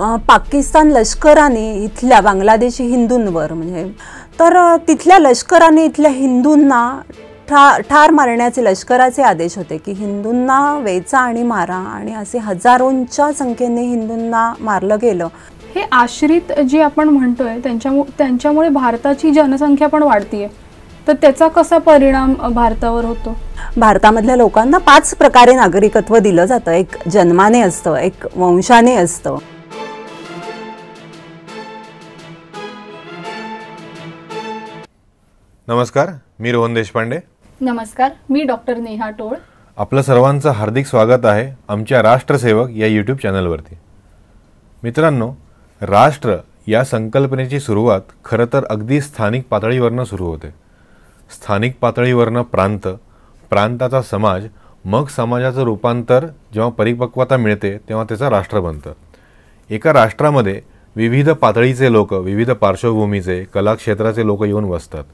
पाकिस्तान लष्कराने इथल्या बांगलादेशी हिंदूंवर म्हणजे तर तिथल्या लष्कराने इथल्या हिंदूंना ठा ठार मारण्याचे लष्कराचे आदेश होते की हिंदूंना वेचा आणि मारा आणि असे हजारोंच्या संख्येने हिंदूंना मारलं गेलं हे आश्रित जे आपण म्हणतोय त्यांच्यामु त्यांच्यामुळे भारताची जनसंख्या पण वाढतीये तर त्याचा कसा परिणाम भारतावर होतो भारतामधल्या लोकांना पाच प्रकारे नागरिकत्व दिलं जातं एक जन्माने असतं एक वंशाने असतं नमस्कार मी रोहन देशपांडे नमस्कार मी डॉक्टर नेहा टोळ आपलं सर्वांचं हार्दिक स्वागत आहे आमच्या राष्ट्रसेवक या यूट्यूब चॅनलवरती मित्रांनो राष्ट्र या संकल्पनेची सुरुवात खरं तर अगदी स्थानिक पातळीवरनं सुरू होते स्थानिक पातळीवरनं प्रांत प्रांताचा समाज मग समाजाचं रूपांतर जेव्हा परिपक्वता मिळते तेव्हा त्याचं राष्ट्र बनतं एका राष्ट्रामध्ये विविध पातळीचे लोक विविध पार्श्वभूमीचे कलाक्षेत्राचे लोक येऊन वसतात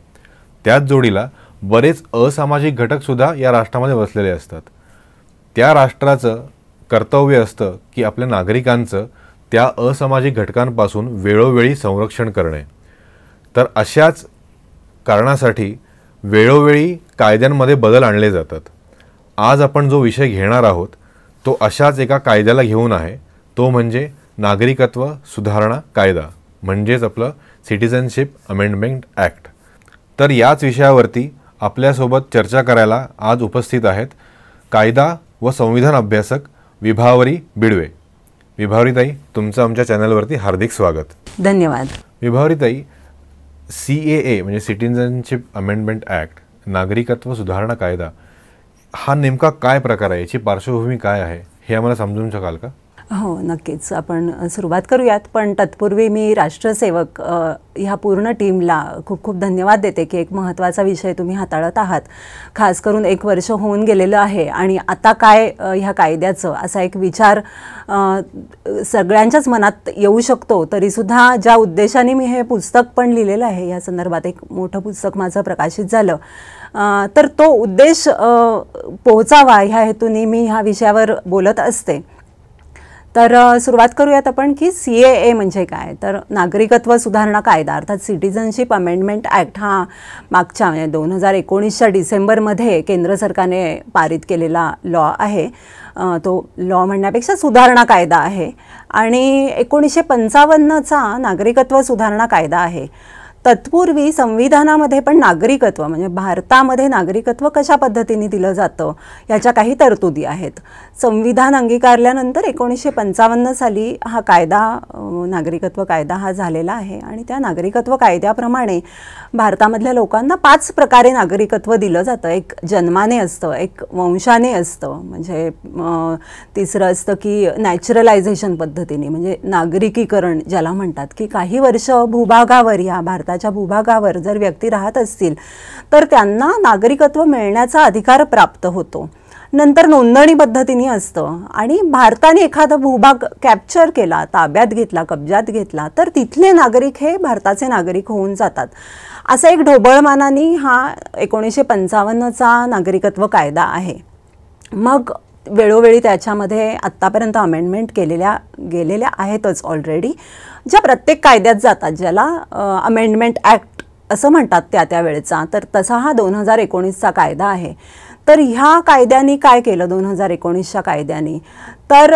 त्याच जोडीला बरेच असामाजिक घटकसुद्धा या राष्ट्रामध्ये बसलेले असतात त्या राष्ट्राचं कर्तव्य असतं की आपल्या नागरिकांचं त्या असामाजिक घटकांपासून वेळोवेळी संरक्षण करणे तर अशाच कारणासाठी वेळोवेळी कायद्यांमध्ये बदल आणले जातात आज आपण जो विषय घेणार आहोत तो अशाच एका कायद्याला घेऊन आहे तो म्हणजे नागरिकत्व सुधारणा कायदा म्हणजेच आपलं सिटिझनशिप अमेंडमेंट ॲक्ट तर याच विषयावरती आपल्यासोबत चर्चा करायला आज उपस्थित आहेत कायदा व संविधान अभ्यासक विभावरी बिडवे विभावरीताई तुमचं आमच्या चॅनलवरती हार्दिक स्वागत धन्यवाद विभावरीताई सी ए ए म्हणजे सिटिझनशिप अमेंडमेंट ॲक्ट नागरिकत्व सुधारणा कायदा हा नेमका काय प्रकार आहे याची पार्श्वभूमी काय आहे हे आम्हाला समजून शकाल का हो नक्कीच आपण सुरुवात करूयात पण तत्पूर्वी मी राष्ट्रसेवक ह्या पूर्ण टीमला खूप खूप धन्यवाद देते की एक महत्त्वाचा विषय तुम्ही हाताळत आहात खास करून एक वर्ष होऊन गेलेलं आहे आणि आता काय ह्या कायद्याचं असा एक विचार सगळ्यांच्याच मनात येऊ शकतो तरीसुद्धा ज्या उद्देशाने मी हे पुस्तक पण लिहिलेलं आहे या संदर्भात एक मोठं पुस्तक माझं प्रकाशित झालं तर तो उद्देश पोहोचावा ह्या हेतूने मी ह्या विषयावर बोलत असते तर सुरुवात करूयात आपण की सी ए ए म्हणजे काय तर नागरिकत्व सुधारणा कायदा अर्थात सिटिझनशिप अमेंडमेंट ॲक्ट हा मागच्या म्हणजे दोन हजार एकोणीसच्या डिसेंबरमध्ये केंद्र सरकारने पारित केलेला लॉ आहे तो लॉ म्हणण्यापेक्षा सुधारणा कायदा आहे आणि एकोणीसशे पंचावन्नचा नागरिकत्व सुधारणा कायदा आहे तत्पूर्वी संविधानामध्ये पण नागरिकत्व म्हणजे भारतामध्ये नागरिकत्व कशा पद्धतीने दिलं जातं याच्या काही तरतुदी आहेत संविधान अंगीकारल्यानंतर एकोणीसशे पंचावन्न साली हा कायदा नागरिकत्व कायदा हा झालेला आहे आणि त्या नागरिकत्व कायद्याप्रमाणे भारतामधल्या लोकांना पाच प्रकारे नागरिकत्व दिलं जातं एक जन्माने असतं एक वंशाने असतं म्हणजे तिसरं असतं की नॅचरलायझेशन पद्धतीने म्हणजे नागरिकीकरण ज्याला म्हणतात की काही वर्ष भूभागावर या भारतात भारताच्या भूभागावर जर व्यक्ती राहत असतील तर त्यांना नागरिकत्व मिळण्याचा अधिकार प्राप्त होतो नंतर नोंदणी पद्धतीने असतं आणि भारताने एखादा भूभाग कॅप्चर केला ताब्यात घेतला कब्जात घेतला तर तिथले नागरिक हे भारताचे नागरिक होऊन जातात असा एक ढोबळमानाने हा एकोणीसशे पंचावन्नचा नागरिकत्व कायदा आहे मग वेळोवेळी त्याच्यामध्ये आत्तापर्यंत अमेंडमेंट केलेल्या गेलेल्या आहेतच ऑलरेडी ज्या प्रत्येक कायद्यात जातात ज्याला अमेंडमेंट ॲक्ट असं म्हणतात त्या त्यावेळेचा तर तसा हा दोन हजार एकोणीसचा कायदा आहे तर ह्या कायद्यांनी काय केलं दोन हजार एकोणीसच्या कायद्याने तर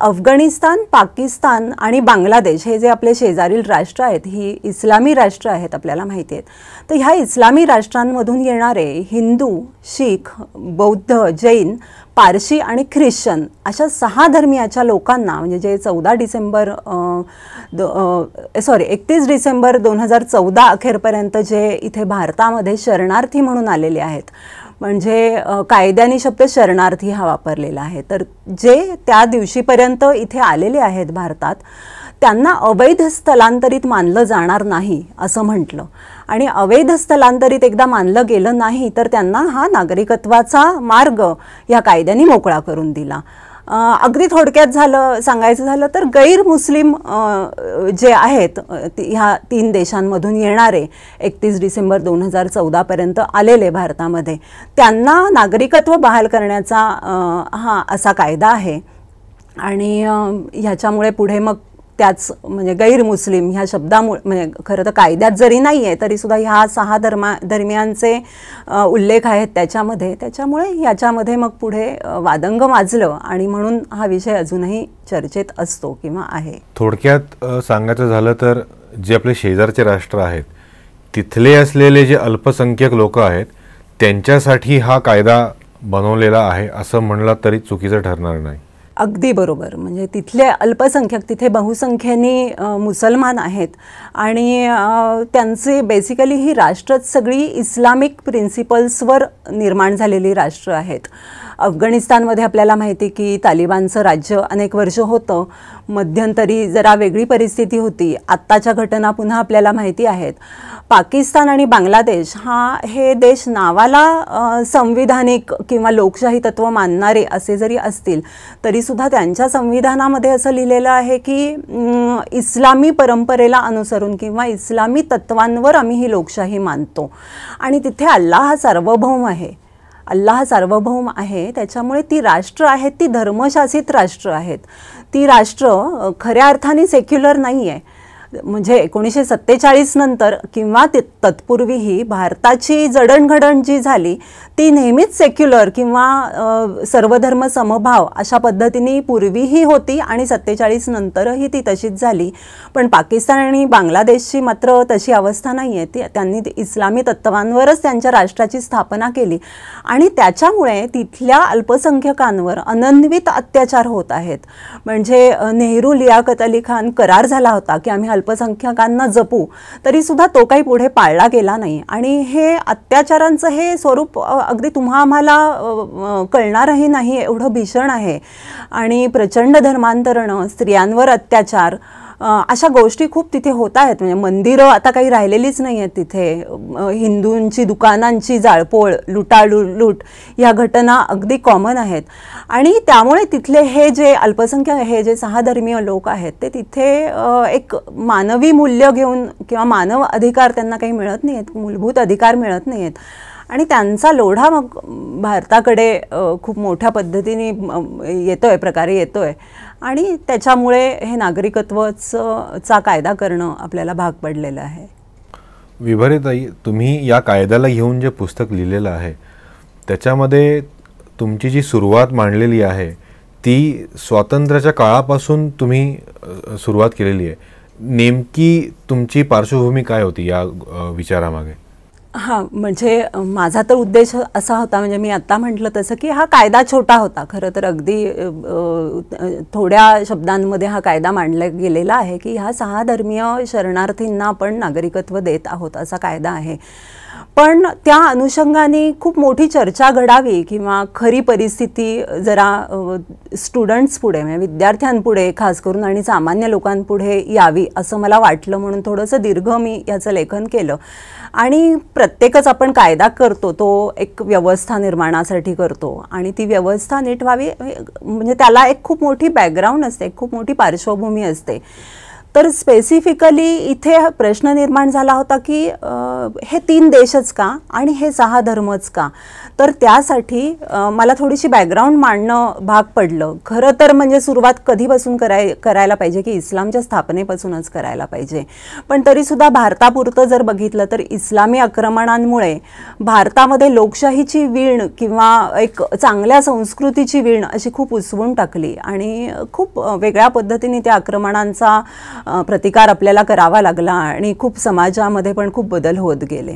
अफगाणिस्तान पाकिस्तान आणि बांगलादेश हे जे आपले शेजारील राष्ट्र आहेत ही इस्लामी राष्ट्र आहेत आपल्याला माहिती आहेत तर ह्या इस्लामी राष्ट्रांमधून येणारे हिंदू शीख बौद्ध जैन पारशी आणि ख्रिश्चन अशा सहा धर्मियाच्या लोकांना म्हणजे जे चौदा डिसेंबर सॉरी एकतीस डिसेंबर दोन हजार चौदा अखेरपर्यंत जे इथे भारतामध्ये शरणार्थी म्हणून आलेले आहेत म्हणजे कायद्याने शब्द शरणार्थी हा वापरलेला आहे तर जे त्या दिवशीपर्यंत इथे आलेले आहेत भारतात त्यांना अवैध स्थलांतरित मानलं जाणार नाही असं म्हटलं आणि अवैध स्थलांतरित एकदा मानलं गेलं नाही तर त्यांना हा नागरिकत्वाचा मार्ग या कायद्याने मोकळा करून दिला अगदी थोडक्यात झालं सांगायचं झालं तर गैरमुस्लिम जे आहेत ती ह्या तीन देशांमधून येणारे एकतीस डिसेंबर दोन हजार चौदापर्यंत आलेले भारतामध्ये त्यांना नागरिकत्व बहाल करण्याचा हा असा कायदा आहे आणि ह्याच्यामुळे पुढे मग त्याच म्हणजे गैरमुस्लिम ह्या शब्दामुळे म्हणजे खरं तर कायद्यात जरी नाही आहे तरीसुद्धा ह्या सहा धर्मा दरम्यानचे उल्लेख आहेत त्याच्यामध्ये त्याच्यामुळे याच्यामध्ये मग पुढे वादंग वाजलं आणि म्हणून हा विषय अजूनही चर्चेत असतो किंवा आहे थोडक्यात सांगायचं झालं तर जे आपले शेजारचे राष्ट्र आहेत तिथले असलेले जे अल्पसंख्यक लोक आहेत त्यांच्यासाठी हा कायदा बनवलेला आहे असं म्हणलं तरी चुकीचं ठरणार नाही अगदी बरोबर म्हणजे तिथले अल्पसंख्यक तिथे बहुसंख्येने मुसलमान आहेत आणि त्यांचे बेसिकली ही राष्ट्रच सगळी इस्लामिक प्रिन्सिपल्सवर निर्माण झालेली राष्ट्र आहेत अफगाणिस्तानमध्ये आपल्याला माहिती की तालिबानचं राज्य अनेक वर्ष होतं मध्यंतरी जरा वेगळी परिस्थिती होती आत्ताच्या घटना पुन्हा आपल्याला माहिती आहेत पाकिस्तान आणि बांगलादेश हा हे देश नावाला संविधानिक किंवा लोकशाही तत्त्व मानणारे असे जरी असतील तरीसुद्धा त्यांच्या संविधानामध्ये असं लिहिलेलं आहे की इस्लामी परंपरेला अनुसरून किंवा इस्लामी तत्वांवर आम्ही ही लोकशाही मानतो आणि तिथे अल्लाह हा सार्वभौम आहे अल्लाह सार्वभौम आहे त्याच्यामुळे ती राष्ट्र आहेत ती धर्मशासित राष्ट्र आहेत ती राष्ट्र खऱ्या अर्थाने सेक्युलर नाही आहे म्हणजे एकोणीसशे सत्तेचाळीस नंतर किंवा ते तत्पूर्वीही भारताची जडणघडण जी झाली ती नेहमीच सेक्युलर किंवा सर्वधर्म समभाव अशा पद्धतीने पूर्वीही होती आणि सत्तेचाळीस नंतरही ती तशीच झाली पण पाकिस्तान आणि बांगलादेशची मात्र तशी अवस्था नाही आहे ती त्यांनी इस्लामी तत्वांवरच त्यांच्या राष्ट्राची स्थापना केली आणि त्याच्यामुळे तिथल्या अल्पसंख्यकांवर अनन्वित अत्याचार होत आहेत म्हणजे नेहरू लियाकत अली खान करार झाला होता की आम्ही अल्पसंख्याकांना जपू तरी सुद्धा तो काही पुढे पाळला गेला नाही आणि हे अत्याचारांचं हे स्वरूप अगदी तुम्हा आम्हाला कळणारही नाही एवढं भीषण आहे आणि प्रचंड धर्मांतरण स्त्रियांवर अत्याचार अशा गोष्टी खूप तिथे होत आहेत म्हणजे मंदिरं आता काही राहिलेलीच नाही आहेत तिथे हिंदूंची दुकानांची जाळपोळ लुटाळू लूट ह्या घटना अगदी कॉमन आहेत आणि त्यामुळे तिथले हे जे अल्पसंख्यक हे जे सहा धर्मीय लोक आहेत ते तिथे एक मानवी मूल्य घेऊन किंवा मानव अधिकार त्यांना काही मिळत नाही आहेत मूलभूत अधिकार मिळत नाही आहेत आणि त्यांचा लोढा मग भारताकडे खूप मोठ्या पद्धतीने येतो आहे प्रकारे येतो आहे आणि त्याच्यामुळे हे नागरिकत्वचा कायदा करणं आपल्याला भाग पडलेलं आहे विभरेताई तुम्ही या कायद्याला घेऊन जे पुस्तक लिहिलेलं आहे त्याच्यामध्ये तुमची जी सुरुवात मांडलेली आहे ती स्वातंत्र्याच्या काळापासून तुम्ही सुरुवात केलेली आहे नेमकी तुमची पार्श्वभूमी काय होती या विचारामागे हां म्हणजे माझा तर उद्देश असा होता म्हणजे मी आत्ता म्हटलं तसं की हा कायदा छोटा होता खरं तर अगदी थोड्या शब्दांमध्ये हा कायदा मांडला गेलेला आहे की ह्या सहा धर्मीय शरणार्थींना आपण नागरिकत्व देत आहोत असा कायदा आहे पण त्या अनुषंगाने खूप मोठी चर्चा घडावी किंवा खरी परिस्थिती जरा स्टुडंट्स पुढे म्हणजे विद्यार्थ्यांपुढे खास करून आणि सामान्य लोकांपुढे यावी असं मला वाटलं म्हणून थोडंसं दीर्घ मी याचं लेखन केलं आणि प्रत्येकच आपण कायदा करतो तो एक व्यवस्था निर्माणासाठी करतो आणि ती व्यवस्था नीट व्हावी म्हणजे त्याला एक खूप मोठी बॅकग्राऊंड असते खूप मोठी पार्श्वभूमी असते तर स्पेसिफिकली इथे प्रश्न निर्माण झाला होता की हे तीन देशच का आणि हे सहा धर्मच का तर त्यासाठी मला थोडीशी बॅकग्राऊंड मांडणं भाग पडलं खरं तर म्हणजे सुरुवात कधीपासून कराय करायला पाहिजे की इस्लामच्या स्थापनेपासूनच करायला पाहिजे पण तरीसुद्धा भारतापुरतं जर बघितलं तर इस्लामी आक्रमणांमुळे भारतामध्ये लोकशाहीची वीण किंवा एक चांगल्या संस्कृतीची वीण अशी खूप उसवून टाकली आणि खूप वेगळ्या पद्धतीने त्या आक्रमणांचा प्रतिकार आपल्याला करावा लागला आणि खूप समाजामध्ये पण खूप बदल होत गेले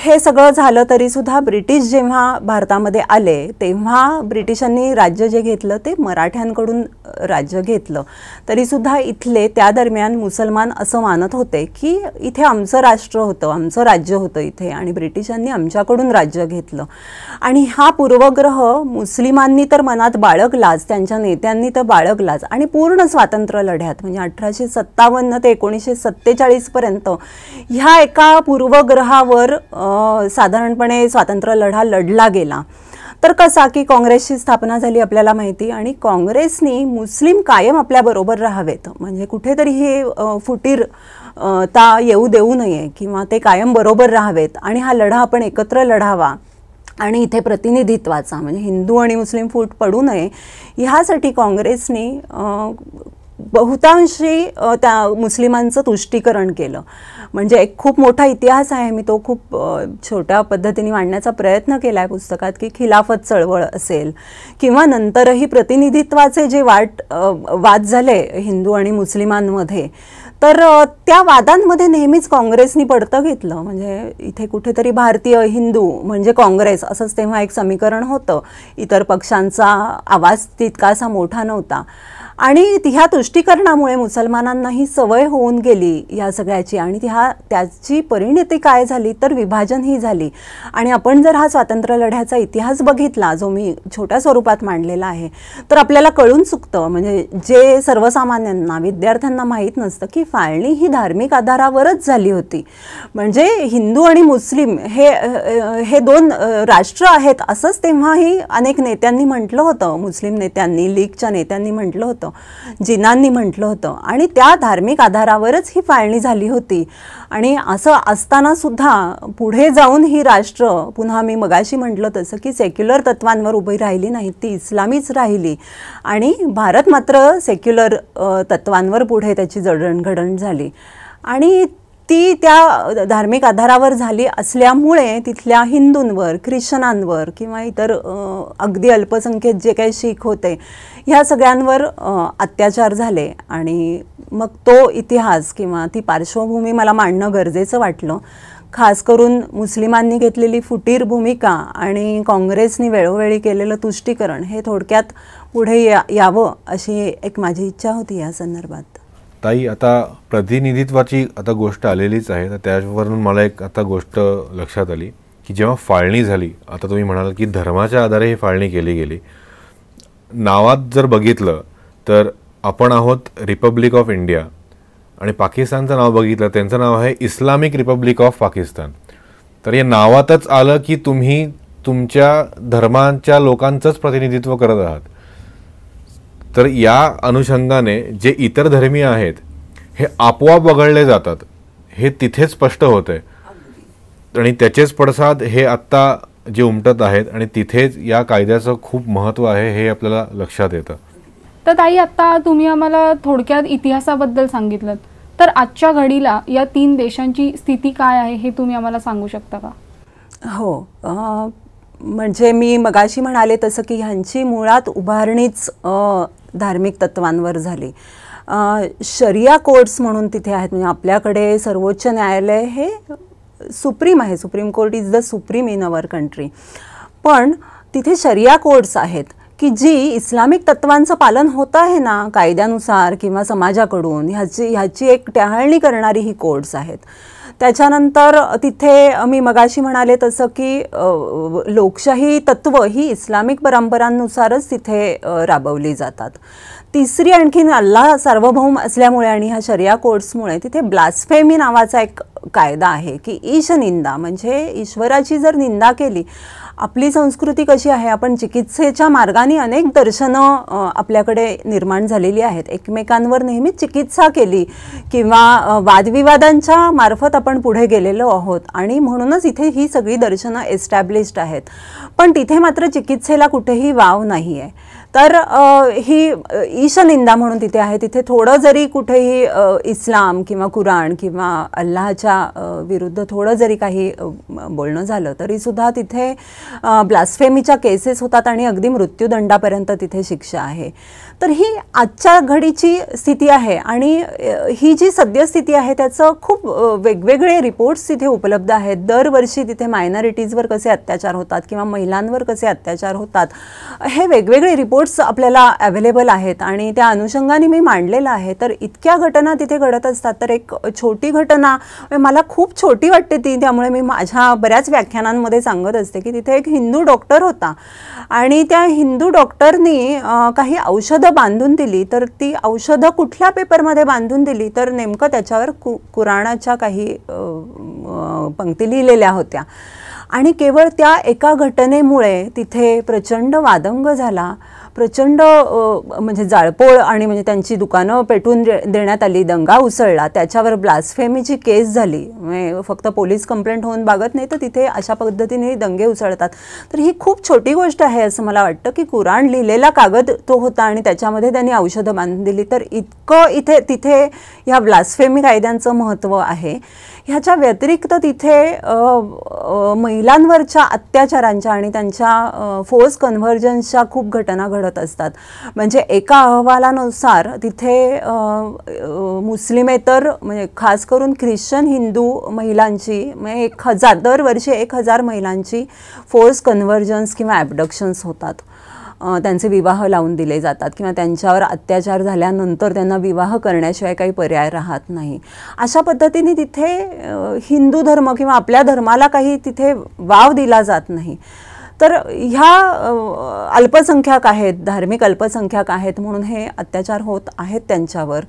हे सगळं झालं तरीसुद्धा ब्रिटिश जेव्हा भारतामध्ये आले तेव्हा ब्रिटिशांनी राज्य जे घेतलं ते मराठ्यांकडून राज्य घेतलं तरीसुद्धा इथले त्या दरम्यान मुसलमान असं मानत होते की इथे आमचं राष्ट्र होतं आमचं राज्य होतं इथे आणि ब्रिटिशांनी आमच्याकडून राज्य घेतलं आणि हा पूर्वग्रह मुस्लिमांनी तर मनात बाळगलाच त्यांच्या नेत्यांनी तर बाळगलाच आणि पूर्ण स्वातंत्र्य लढ्यात म्हणजे अठराशे सत्तावन्न ते एकोणीसशे सत्तेचाळीसपर्यंत ह्या एका पूर्वग्रहावर साधारणपणे स्वातंत्र्य लढा लढला गेला तर कसा की काँग्रेसची स्थापना झाली आपल्याला माहिती आणि काँग्रेसनी मुस्लिम कायम आपल्याबरोबर राहावेत म्हणजे कुठेतरी हे फुटीर ता येऊ देऊ नये किंवा ते कायम बरोबर राहावेत आणि हा लढा आपण एकत्र लढावा आणि इथे प्रतिनिधित्वाचा म्हणजे हिंदू आणि मुस्लिम फूट पडू नये ह्यासाठी काँग्रेसने बहुतांशी त्या मुस्लिमांचं तुष्टीकरण केलं म्हणजे एक खूप मोठा इतिहास आहे मी तो खूप छोट्या पद्धतीने मांडण्याचा प्रयत्न केला आहे पुस्तकात की खिलाफत चळवळ असेल किंवा नंतरही प्रतिनिधित्वाचे जे वाट वाद झाले हिंदू आणि मुस्लिमांमध्ये तर त्या वादांमध्ये नेहमीच काँग्रेसनी पडतं घेतलं म्हणजे इथे कुठेतरी भारतीय हिंदू म्हणजे काँग्रेस असंच तेव्हा एक समीकरण होतं इतर पक्षांचा आवाज तितकासा मोठा नव्हता आणि ह्या तुष्टीकरणामुळे मुसलमानांना ही सवय होऊन गेली या सगळ्याची आणि ह्या त्याची परिणती काय झाली तर विभाजन ही झाली आणि आपण जर हा स्वातंत्र्य लढ्याचा इतिहास बघितला जो मी छोट्या स्वरूपात मांडलेला आहे तर आपल्याला कळून चुकतं म्हणजे जे सर्वसामान्यांना विद्यार्थ्यांना माहीत नसतं की फाळणी ही धार्मिक आधारावरच झाली होती म्हणजे हिंदू आणि मुस्लिम हे हे दोन राष्ट्र आहेत असंच तेव्हाही अनेक नेत्यांनी म्हटलं होतं मुस्लिम नेत्यांनी लीगच्या नेत्यांनी म्हटलं होतं होतं जिनांनी म्हटलं होतं आणि त्या धार्मिक आधारावरच ही फाळणी झाली होती आणि असं असतानासुद्धा पुढे जाऊन ही राष्ट्र पुन्हा मी मगाशी म्हटलं तसं की सेक्युलर तत्वांवर उभी राहिली नाही ती इस्लामीच राहिली आणि भारत मात्र सेक्युलर तत्वांवर पुढे त्याची जडणघडण झाली आणि ती त्या धार्मिक आधारावर झाली असल्यामुळे तिथल्या हिंदूंवर ख्रिश्चनांवर किंवा इतर अगदी अल्पसंख्येत जे काही शीख होते ह्या सगळ्यांवर अत्याचार झाले आणि मग तो इतिहास किंवा ती पार्श्वभूमी मला मांडणं गरजेचं वाटलं खास करून मुस्लिमांनी घेतलेली फुटीर भूमिका आणि काँग्रेसनी वेळोवेळी केलेलं तुष्टीकरण हे थोडक्यात पुढे या यावं अशी एक माझी इच्छा होती या संदर्भात ताई आता प्रतिनिधित्वाची आता गोष्ट आलेलीच आहे तर त्यावरून मला एक आता गोष्ट लक्षात आली की जेव्हा फाळणी झाली आता तुम्ही म्हणाल की धर्माच्या आधारे ही फाळणी केली गेली नावात जर बघितलं तर आपण आहोत रिपब्लिक ऑफ इंडिया आणि पाकिस्तानचं नाव बघितलं त्यांचं नाव आहे इस्लामिक रिपब्लिक ऑफ पाकिस्तान तर या नावातच आलं की तुम्ही तुमच्या धर्मांच्या लोकांचंच प्रतिनिधित्व करत आहात तर या अनुषंगाने जे इतर धर्मीय आहेत हे आपोआप वगळले जातात हे तिथेच स्पष्ट होतं आहे आणि त्याचेच पडसाद हे आत्ता जे उमटत आहेत आणि तिथेच या कायद्याचं खूप महत्त्व आहे हे आपल्याला लक्षात येतं तर ताई आत्ता तुम्ही आम्हाला थोडक्यात इतिहासाबद्दल सांगितलं तर आजच्या घडीला या तीन देशांची स्थिती काय आहे हे तुम्ही आम्हाला सांगू शकता का हो म्हणजे मी मगाशी म्हणाले तसं की ह्यांची मुळात उभारणीच धार्मिक तत्वांवर झाली शरिया कोर्ट्स म्हणून तिथे आहेत म्हणजे आपल्याकडे सर्वोच्च न्यायालय हे सुप्रीम आहे supreme court is the supreme in our country पण तिथे शरिया कोर्ट्स आहेत की जी इस्लामिक तत्वांचं पालन होत आहे ना कायद्यानुसार किंवा समाजाकडून ह्याची ह्याची एक टहाळणी करणारी ही कोर्ट्स आहेत त्याच्यानंतर तिथे मी मगाशी म्हणाले तसं की लोकशाही तत्व ही इस्लामिक परंपरांनुसारच तिथे राबवली जातात तिसरी आणखीन अल्ला सार्वभौम असल्यामुळे आणि ह्या शर्या कोर्समुळे तिथे ब्लास्फेमी नावाचा एक कायदा आहे की ईश निंदा म्हणजे ईश्वराची जर निंदा केली आपली संस्कृती कशी आहे आपण चिकित्सेच्या मार्गाने अनेक दर्शनं आपल्याकडे निर्माण झालेली आहेत एकमेकांवर नेहमीच चिकित्सा केली किंवा वादविवादांच्या मार्फत आपण पुढे गेलेलो आहोत आणि म्हणूनच इथे ही सगळी दर्शनं एस्टॅब्लिश्ड आहेत पण तिथे मात्र चिकित्सेला कुठेही वाव नाही आहे तर ही ईशनिंदा म्हणून तिथे आहे तिथे थोडं जरी कुठेही इस्लाम किंवा कुराण किंवा अल्लाच्या विरुद्ध थोडं जरी काही बोलणं झालं तरी सुद्धा तिथे ब्लास्फेमीच्या केसेस होतात आणि अगदी मृत्यूदंडापर्यंत तिथे शिक्षा आहे तर ही आजच्या घडीची स्थिती आहे आणि ही जी सद्यस्थिती आहे त्याचं खूप वेगवेगळे रिपोर्ट्स तिथे उपलब्ध आहेत दरवर्षी तिथे मायनॉरिटीजवर कसे अत्याचार होतात किंवा महिलांवर कसे अत्याचार होतात हे वेगवेगळे रिपोर्ट्स आपल्याला अवेलेबल आहेत आणि त्या अनुषंगाने मी मांडलेलं आहे तर इतक्या घटना तिथे घडत असतात तर एक छोटी घटना मला खूप छोटी वाटते ती त्यामुळे मी माझ्या बऱ्याच व्याख्यानांमध्ये सांगत असते की तिथे एक हिंदू डॉक्टर होता आणि त्या हिंदू डॉक्टरनी काही औषधं बांधून दिली तर ती औषधं कुठल्या पेपरमध्ये बांधून दिली तर नेमकं त्याच्यावर कु कुराणाच्या काही पंक्ती लिहिलेल्या होत्या आणि केवळ त्या एका घटनेमुळे तिथे प्रचंड वादंग झाला प्रचंड म्हणजे जाळपोळ आणि म्हणजे त्यांची दुकानं पेटून देण्यात आली दंगा उसळला त्याच्यावर ब्लास्फेमीची केस झाली म्हणजे फक्त पोलीस कंप्लेंट होऊन बागत नाही तर तिथे अशा पद्धतीने दंगे उसळतात तर ही खूप छोटी गोष्ट आहे असं मला वाटतं की कुराण लिहिलेला कागद तो होता आणि त्याच्यामध्ये त्यांनी औषधं बांधून दिली तर इतकं इथे तिथे ह्या ब्लास्फेमी कायद्यांचं महत्त्व आहे ह्याच्या व्यतिरिक्त तिथे महिलांवरच्या अत्याचारांच्या आणि त्यांच्या फोर्स कन्व्हर्जन्सच्या खूप घटना घडत असतात म्हणजे एका अहवालानुसार तिथे मुस्लिमेतर म्हणजे खास करून ख्रिश्चन हिंदू महिलांची म्हणजे एक हजार दरवर्षी एक हजार महिलांची फोर्स कन्व्हर्जन्स किंवा ॲबडक्शन्स होतात त्यांचे विवाह लावून दिले जातात किंवा त्यांच्यावर अत्याचार झाल्यानंतर त्यांना विवाह करण्याशिवाय काही पर्याय राहत नाही अशा पद्धतीने तिथे हिंदू धर्म किंवा आपल्या धर्माला काही तिथे वाव दिला जात नाही तर ह्या अल्पसंख्याक आहेत धार्मिक अल्पसंख्याक आहेत म्हणून हे अत्याचार होत आहेत त्यांच्यावर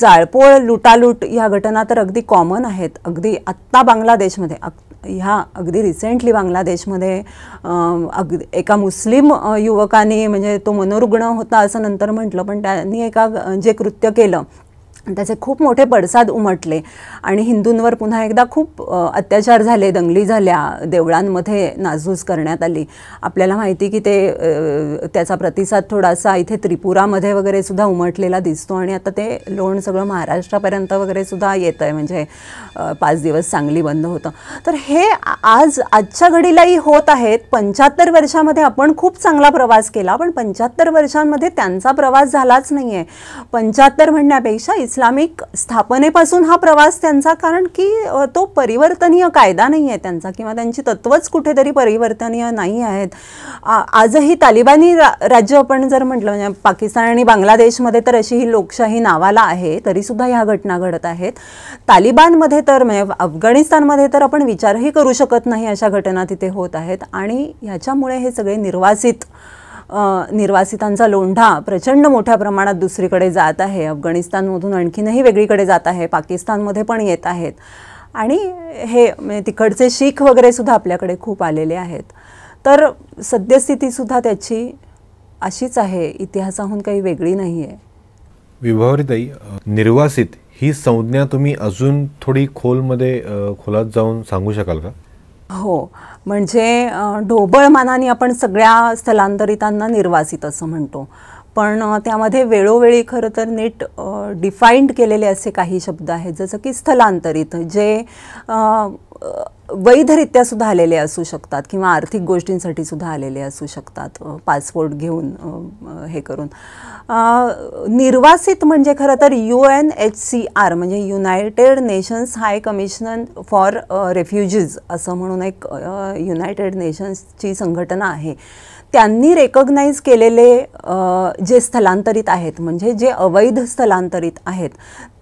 जाळपोळ लुटालूट ह्या घटना तर अगदी कॉमन आहेत अगदी आत्ता बांगलादेशमध्ये ह्या अगदी रिसेंटली बांगलादेशमध्ये अग एका मुस्लिम युवकाने म्हणजे तो मनोरुग्ण होता असं नंतर म्हटलं पण त्यांनी एका जे कृत्य केलं त्याचे खूप मोठे पडसाद उमटले आणि हिंदूंवर पुन्हा एकदा खूप अत्याचार झाले दंगली झाल्या देवळांमध्ये नाजूस करण्यात आली आपल्याला माहिती की ते त्याचा प्रतिसाद थोडासा इथे त्रिपुरामध्ये वगैरे सुद्धा उमटलेला दिसतो आणि आता ते लोण सगळं महाराष्ट्रापर्यंत वगैरे सुद्धा येत आहे म्हणजे पाच दिवस सांगली बंद होतं तर हे आज आजच्या घडीलाही होत आहेत पंच्याहत्तर वर्षामध्ये आपण खूप चांगला प्रवास केला पण पंच्याहत्तर वर्षांमध्ये त्यांचा प्रवास झालाच नाही आहे पंच्याहत्तर म्हणण्यापेक्षा इस्लामिक स्थापनेपासून हा प्रवास त्यांचा कारण की तो परिवर्तनीय कायदा नाही आहे त्यांचा किंवा त्यांची तत्वच कुठेतरी परिवर्तनीय नाही आहेत आजही तालिबानी रा राज्य आपण जर म्हटलं म्हणजे पाकिस्तान आणि बांगलादेशमध्ये तर अशी ही लोकशाही नावाला आहे तरीसुद्धा ह्या घटना घडत आहेत तालिबानमध्ये तर म्हणजे अफगाणिस्तानमध्ये तर आपण विचारही करू शकत नाही अशा घटना तिथे होत आहेत आणि ह्याच्यामुळे हे सगळे निर्वासित निर्वासितांचा लोंढा प्रचंड मोठ्या प्रमाणात दुसरीकडे जात आहे अफगाणिस्तानमधून आणखीनही वेगळीकडे जात आहे पाकिस्तानमध्ये पण येत आहेत आणि हे म्हणजे तिकडचे शीख वगैरे सुद्धा आपल्याकडे खूप आलेले आहेत तर सद्यस्थितीसुद्धा त्याची अशीच आहे इतिहासाहून काही वेगळी नाही आहे विभावरीताई निर्वासित ही संज्ञा तुम्ही अजून थोडी खोलमध्ये खोलात जाऊन सांगू शकाल का हो म्हणजे ढोबळ मानाने आपण सगळ्या स्थलांतरितांना निर्वासित असं म्हणतो पण त्यामध्ये वेळोवेळी खरं तर नीट डिफाईंड केलेले असे काही शब्द आहेत जसं की स्थलांतरित जे वैधरित्या सुद्धा आलेले असू शकतात किंवा आर्थिक गोष्टींसाठी सुद्धा आलेले असू शकतात पासपोर्ट घेऊन हे करून निर्वासित म्हणजे खरं तर U N H C R म्हणजे united nations high commission for refugees असं म्हणून एक युनायटेड नेशन्सची संघटना आहे त्यांनी रेकग्नाईज केलेले जे स्थलांतरित आहेत म्हणजे जे अवैध स्थलांतरित आहेत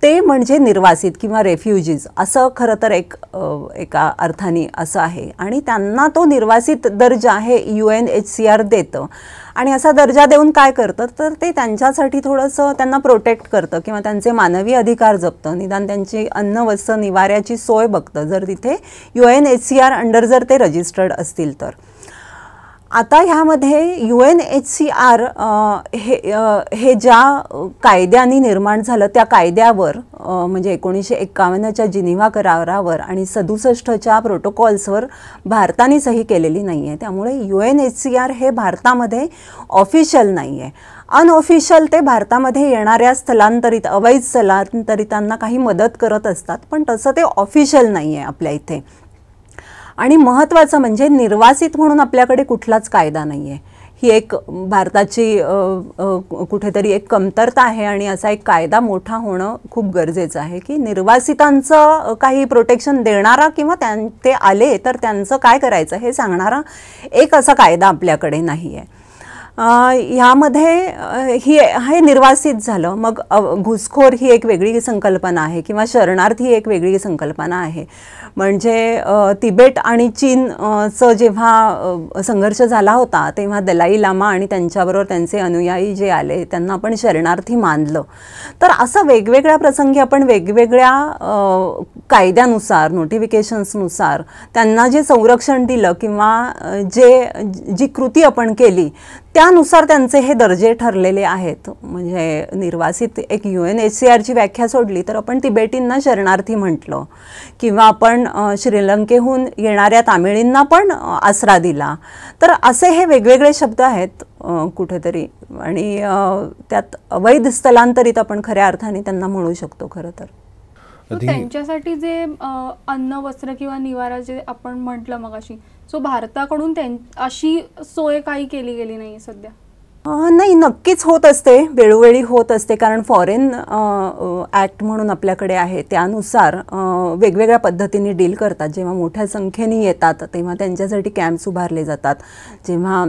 ते म्हणजे निर्वासित किंवा रेफ्युजीज असं खरं तर एक एका अर्थाने असं आहे आणि त्यांना तो निर्वासित दर्जा हे U N H C R देतं आणि असा दर्जा देऊन काय करतं तर ते त्यांच्यासाठी थोडंसं त्यांना प्रोटेक्ट करतं किंवा त्यांचे मानवी अधिकार जपतं निदान त्यांची अन्न वस्त्र निवाऱ्याची सोय बघतं जर तिथे U N H C R under जर ते रजिस्टर्ड असतील तर आता ह्यामध्ये U N H C R हे हे ज्या कायद्याने निर्माण झालं त्या कायद्यावर म्हणजे एकोणीसशे एक्कावन्नच्या जिनिव्हा करारावर आणि सदुसष्टच्या प्रोटोकॉल्सवर भारताने सही केलेली नाही आहे त्यामुळे U N H C R हे भारतामध्ये ऑफिशियल नाही आहे अनऑफिशियल ते भारतामध्ये येणाऱ्या स्थलांतरित अवैध स्थलांतरितांना काही मदत करत असतात पण तसं ते ऑफिशियल नाही आहे आपल्या इथे आणि महत्त्वाचं म्हणजे निर्वासित म्हणून आपल्याकडे कुठलाच कायदा नाही आहे ही एक भारताची कुठेतरी एक कमतरता आहे आणि असा एक कायदा मोठा होणं खूप गरजेचं आहे की निर्वासितांचं काही प्रोटेक्शन देणारा किंवा त्यां ते आले तर त्यांचं काय करायचं हे सांगणारा एक असा कायदा आपल्याकडे नाही आहे ह्यामध्ये ही हे निर्वासित झालं मग घुसखोर ही एक वेगळी संकल्पना आहे किंवा शरणार्थी ही एक वेगळी संकल्पना आहे म्हणजे तिबेट आणि चीनचं जेव्हा संघर्ष झाला होता तेव्हा दलाई लामा आणि त्यांच्याबरोबर त्यांचे अनुयायी जे आले त्यांना आपण शरणार्थी मानलं तर असं वेगवेगळ्या प्रसंगी आपण वेगवेगळ्या कायद्यानुसार नोटिफिकेशन्सनुसार त्यांना जे संरक्षण दिलं किंवा जे जी कृती आपण केली त्यानुसार त्यांचे हे दर्जे ठरलेले आहेत म्हणजे निर्वासित एक यू एन एच सी आरची व्याख्या सोडली तर आपण तिबेटींना शरणार्थी म्हटलं किंवा आपण श्रीलंकेहून येणाऱ्या तामिळींना पण आसरा दिला तर असे हे वेगवेगळे शब्द आहेत कुठेतरी आणि त्यात अवैध स्थलांतरित आपण खऱ्या अर्थाने त्यांना म्हणू शकतो खरं तर त्यांच्यासाठी जे अन्न वस्त्र किंवा निवारा जे आपण म्हटलं मग अशी सो भारताकडून अशी सोय काही केली गेली नाही सध्या नाही नक्कीच होत असते वेळोवेळी होत असते कारण फॉरेन ऍक्ट म्हणून आपल्याकडे आहे त्यानुसार वेगवेगळ्या पद्धतीने डील करतात जेव्हा मोठ्या संख्येने येतात तेव्हा त्यांच्यासाठी कॅम्प्स उभारले जातात जेव्हा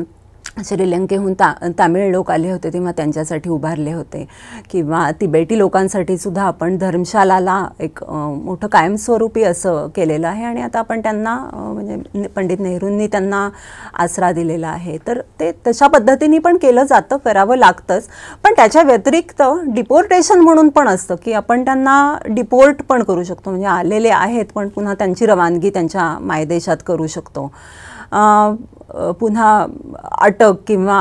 श्रीलंकेहून ता तामिळ लोक आले होते तेव्हा त्यांच्यासाठी उभारले होते किंवा तिबेटी लोकांसाठी सुद्धा आपण धर्मशालाला एक मोठं कायमस्वरूपी असं केलेलं आहे आणि आता आपण त्यांना म्हणजे पंडित नेहरूंनी त्यांना आसरा दिलेला आहे तर ते तशा पद्धतीने पण केलं जातं करावं लागतंच पण त्याच्या व्यतिरिक्त डिपोर्टेशन म्हणून पण असतं की आपण त्यांना डिपोर्ट पण करू शकतो म्हणजे आलेले आहेत पण पुन्हा त्यांची रवानगी त्यांच्या मायदेशात करू शकतो पुन्हा अटक किंवा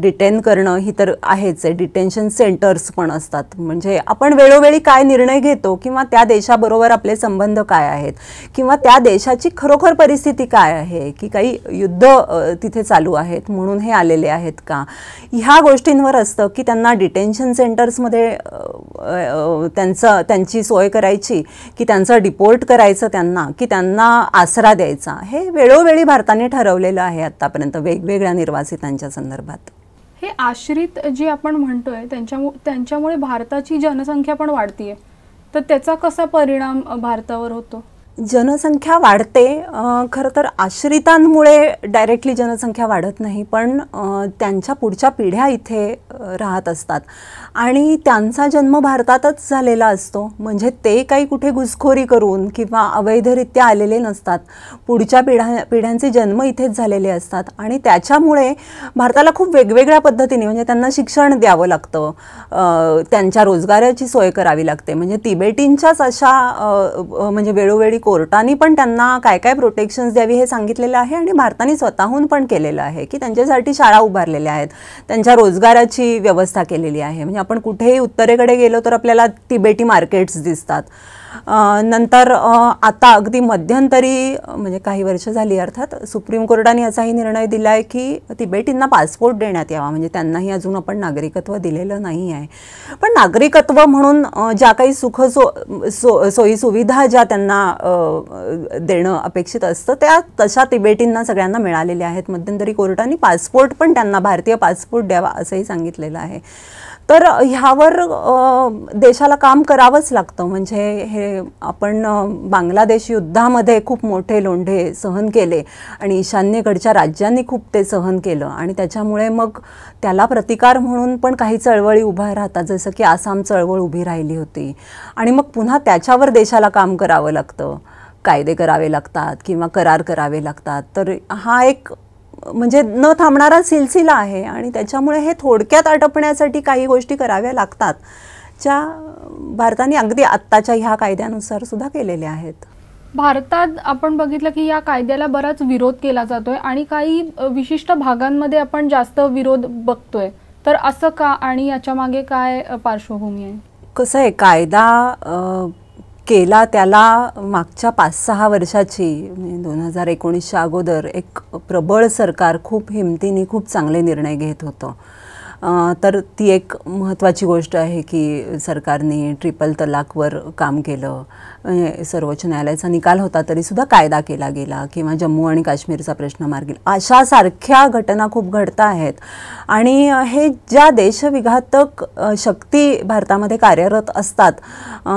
डिटेन करणं ही तर आहेच आहे डिटेन्शन सेंटर्स पण असतात म्हणजे आपण वेळोवेळी काय निर्णय घेतो किंवा त्या देशाबरोबर आपले संबंध काय आहेत किंवा त्या देशाची खरोखर परिस्थिती काय आहे की काही युद्ध तिथे चालू आहेत म्हणून हे आलेले आहेत का ह्या गोष्टींवर असतं की त्यांना डिटेन्शन सेंटर्समध्ये त्यांचं त्यांची सोय करायची की त्यांचं डिपोर्ट करायचं त्यांना की त्यांना आसरा द्यायचा हे वेळोवेळी भारताने ठरवलेलं आहे आतापर्यंत वेगवेगळ्या निर्वासितांच्या संदर्भात हे आश्रित जे आपण म्हणतोय त्यांच्यामुळे त्यांच्यामुळे भारताची जनसंख्या पण वाढतीये तर त्याचा कसा परिणाम भारतावर होतो जनसंख्या वाढते खरं तर आश्रितांमुळे डायरेक्टली जनसंख्या वाढत नाही पण त्यांच्या पुढच्या पिढ्या इथे राहत असतात आणि त्यांचा जन्म भारतातच झालेला असतो म्हणजे ते काही कुठे घुसखोरी करून किंवा अवैधरित्या आलेले नसतात पुढच्या पिढ्या पिढ्यांचे जन्म इथेच झालेले असतात आणि त्याच्यामुळे भारताला खूप वेगवेगळ्या पद्धतीने म्हणजे त्यांना शिक्षण द्यावं लागतं त्यांच्या रोजगाराची सोय करावी लागते म्हणजे तिबेटींच्याच अशा म्हणजे वेळोवेळी कोर्टाने पण त्यांना काय काय प्रोटेक्शन्स द्यावी हे सांगितलेलं आहे आणि भारताने स्वतःहून पण केलेलं आहे की त्यांच्यासाठी शाळा उभारलेल्या आहेत त्यांच्या रोजगाराची व्यवस्था केलेली आहे म्हणजे आपण कुठेही उत्तरेकडे गेलो तर आपल्याला तिबेटी मार्केट्स दिसतात नंतर आता अगदी मध्यंतरी म्हणजे काही वर्ष झाली अर्थात सुप्रीम कोर्टाने असाही निर्णय दिला आहे की तिबेटींना पासपोर्ट देण्यात यावा म्हणजे त्यांनाही अजून आपण नागरिकत्व दिलेलं नाही आहे पण नागरिकत्व म्हणून ज्या काही सुख सो सुविधा ज्या त्यांना देणं अपेक्षित असतं त्या तशा तिबेटींना सगळ्यांना मिळालेल्या आहेत मध्यंतरी कोर्टाने पासपोर्ट पण त्यांना भारतीय पासपोर्ट द्यावा असंही सांगितलेलं आहे तर ह्यावर देशाला काम करावंच लागतं म्हणजे हे आपण बांगलादेश युद्धामध्ये खूप मोठे लोंढे सहन केले आणि ईशान्येकडच्या राज्यांनी खूप ते सहन केलं आणि त्याच्यामुळे मग त्याला प्रतिकार म्हणून पण काही चळवळी उभ्या राहतात जसं की आसाम चळवळ उभी राहिली होती आणि मग पुन्हा त्याच्यावर देशाला काम करावं लागतं कायदे करावे लागतात किंवा करार करावे लागतात तर हा एक म्हणजे न थांबणारा सिलसिला आहे आणि त्याच्यामुळे हे थोडक्यात आटपण्यासाठी काही गोष्टी कराव्या लागतात ज्या भारताने अगदी आत्ताच्या ह्या कायद्यानुसार सुद्धा केलेल्या आहेत भारतात आपण बघितलं की या कायद्याला बराच विरोध केला जातोय आणि काही विशिष्ट भागांमध्ये आपण जास्त विरोध बघतोय तर असं का आणि याच्या मागे काय पार्श्वभूमी आहे कसं आहे कायदा केला त्याला मागच्या पाच सहा वर्षाची म्हणजे दोन हजार एकोणीसच्या अगोदर एक प्रबळ सरकार खूप हिमतीने खूप चांगले निर्णय घेत होतं तर ती एक महत्त्वाची गोष्ट आहे की सरकारने ट्रिपल तलाकवर काम केलं सर्वोच्च न्यायालयाचा निकाल होता तरीसुद्धा कायदा केला गेला किंवा जम्मू आणि काश्मीरचा प्रश्न मार्गील अशासारख्या घटना खूप घडत आहेत आणि हे ज्या देशविघातक शक्ती भारतामध्ये कार्यरत असतात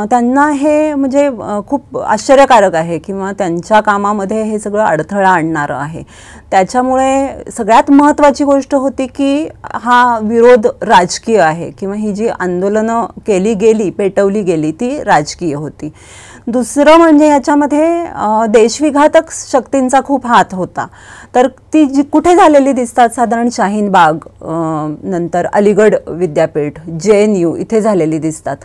त्यांना हे म्हणजे खूप आश्चर्यकारक आहे किंवा त्यांच्या कामामध्ये हे सगळं अडथळा आणणारं आहे त्याच्यामुळे सगळ्यात महत्त्वाची गोष्ट होती की हा विरोध राजकीय आहे किंवा ही जी आंदोलनं केली गेली पेटवली गेली ती राजकीय होती दुसरं म्हणजे याच्यामध्ये देशविघातक शक्तींचा खूप हात होता तर ती जी कुठे झालेली दिसतात साधारण शाहीन बाग नंतर अलीगड विद्यापीठ जे एन यू इथे झालेली दिसतात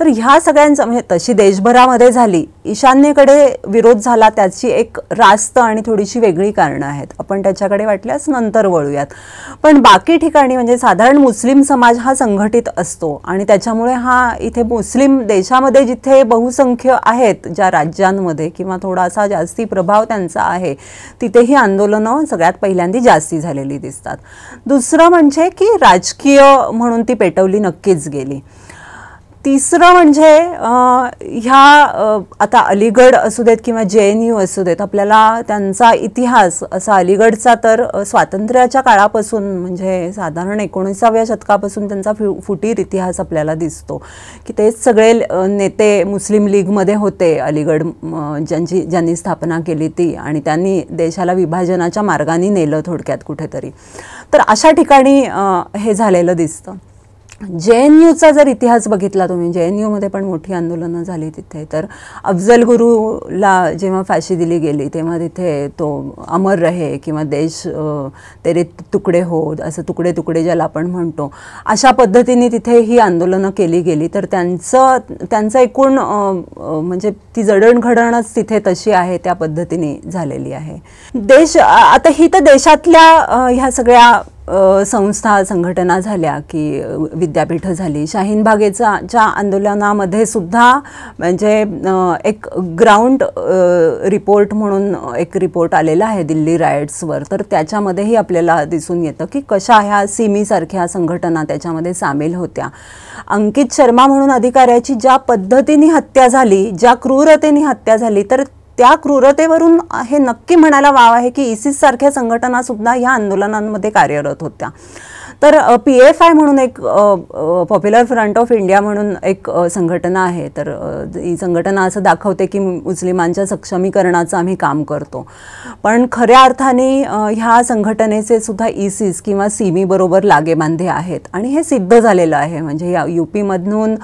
तर ह्या सगळ्यांचं म्हणजे तशी देशभरामध्ये झाली ईशान्येकडे विरोध झाला त्याची एक रास्त आणि थोडीशी वेगळी कारणं आहेत आपण त्याच्याकडे वाटल्यास नंतर वळूयात पण बाकी ठिकाणी म्हणजे साधारण मुस्लिम समाज हा संघटित असतो आणि त्याच्यामुळे हा इथे मुस्लिम देशामध्ये जिथे बहुसंख्य आहे आहेत ज्या राज्यांमध्ये किंवा थोडासा जास्ती प्रभाव त्यांचा आहे तिथेही आंदोलनं सगळ्यात पहिल्यांदी जास्ती झालेली दिसतात दुसरं म्हणजे की राजकीय म्हणून ती पेटवली नक्कीच गेली तिसरं म्हणजे ह्या आता अलीगड असू देत किंवा जे एन यू असू देत आपल्याला त्यांचा इतिहास असा अलीगडचा तर स्वातंत्र्याच्या काळापासून म्हणजे साधारण एकोणीसाव्या शतकापासून त्यांचा फु फुटीर इतिहास आपल्याला दिसतो की तेच सगळे नेते मुस्लिम लीगमध्ये होते अलीगड ज्यांची ज्यांनी स्थापना केली ती आणि त्यांनी देशाला विभाजनाच्या मार्गाने नेलं थोडक्यात कुठेतरी तर अशा ठिकाणी हे झालेलं दिसतं जे एन यूचा जर इतिहास बघितला तुम्ही जे एन यूमध्ये पण मोठी आंदोलनं झाली तिथे तर अफजल गुरुला जेव्हा फाशी दिली गेली तेव्हा तिथे तो अमर रहे किंवा देश तेरे तुकडे हो असं तुकडे तुकडे ज्याला आपण म्हणतो अशा पद्धतीने तिथे ही आंदोलनं केली गेली तर त्यांचं त्यांचं एकूण म्हणजे ती जडणघडणच तिथे तशी आहे त्या पद्धतीने झालेली आहे देश आता ही तर देशातल्या ह्या सगळ्या संस्था संघटना झाल्या की विद्यापीठं झाली शाहीन बागेचा च्या आंदोलनामध्ये सुद्धा म्हणजे एक ग्राउंड रिपोर्ट म्हणून एक रिपोर्ट आलेला आहे दिल्ली रायड्सवर तर त्याच्यामध्येही आपल्याला दिसून येतं की कशा ह्या सिमीसारख्या संघटना त्याच्यामध्ये सामील होत्या अंकित शर्मा म्हणून अधिकाऱ्याची ज्या पद्धतीने हत्या झाली ज्या क्रूरतेने हत्या झाली तर त्या क्रूरतेवरून हे नक्की म्हणायला वाव आहे की संघटना संघटनासुद्धा ह्या आंदोलनांमध्ये कार्यरत होत्या तर पी एफ आय म्हणून एक पॉप्युलर फ्रंट ऑफ इंडिया म्हणून एक संघटना आहे तर ही संघटना असं दाखवते की मुस्लिमांच्या सक्षमीकरणाचं आम्ही काम करतो पण खऱ्या अर्थाने ह्या संघटनेचे सुद्धा सीस e किंवा सीमीबरोबर लागेबांधे आहेत आणि हे सिद्ध झालेलं आहे म्हणजे या यू पीमधून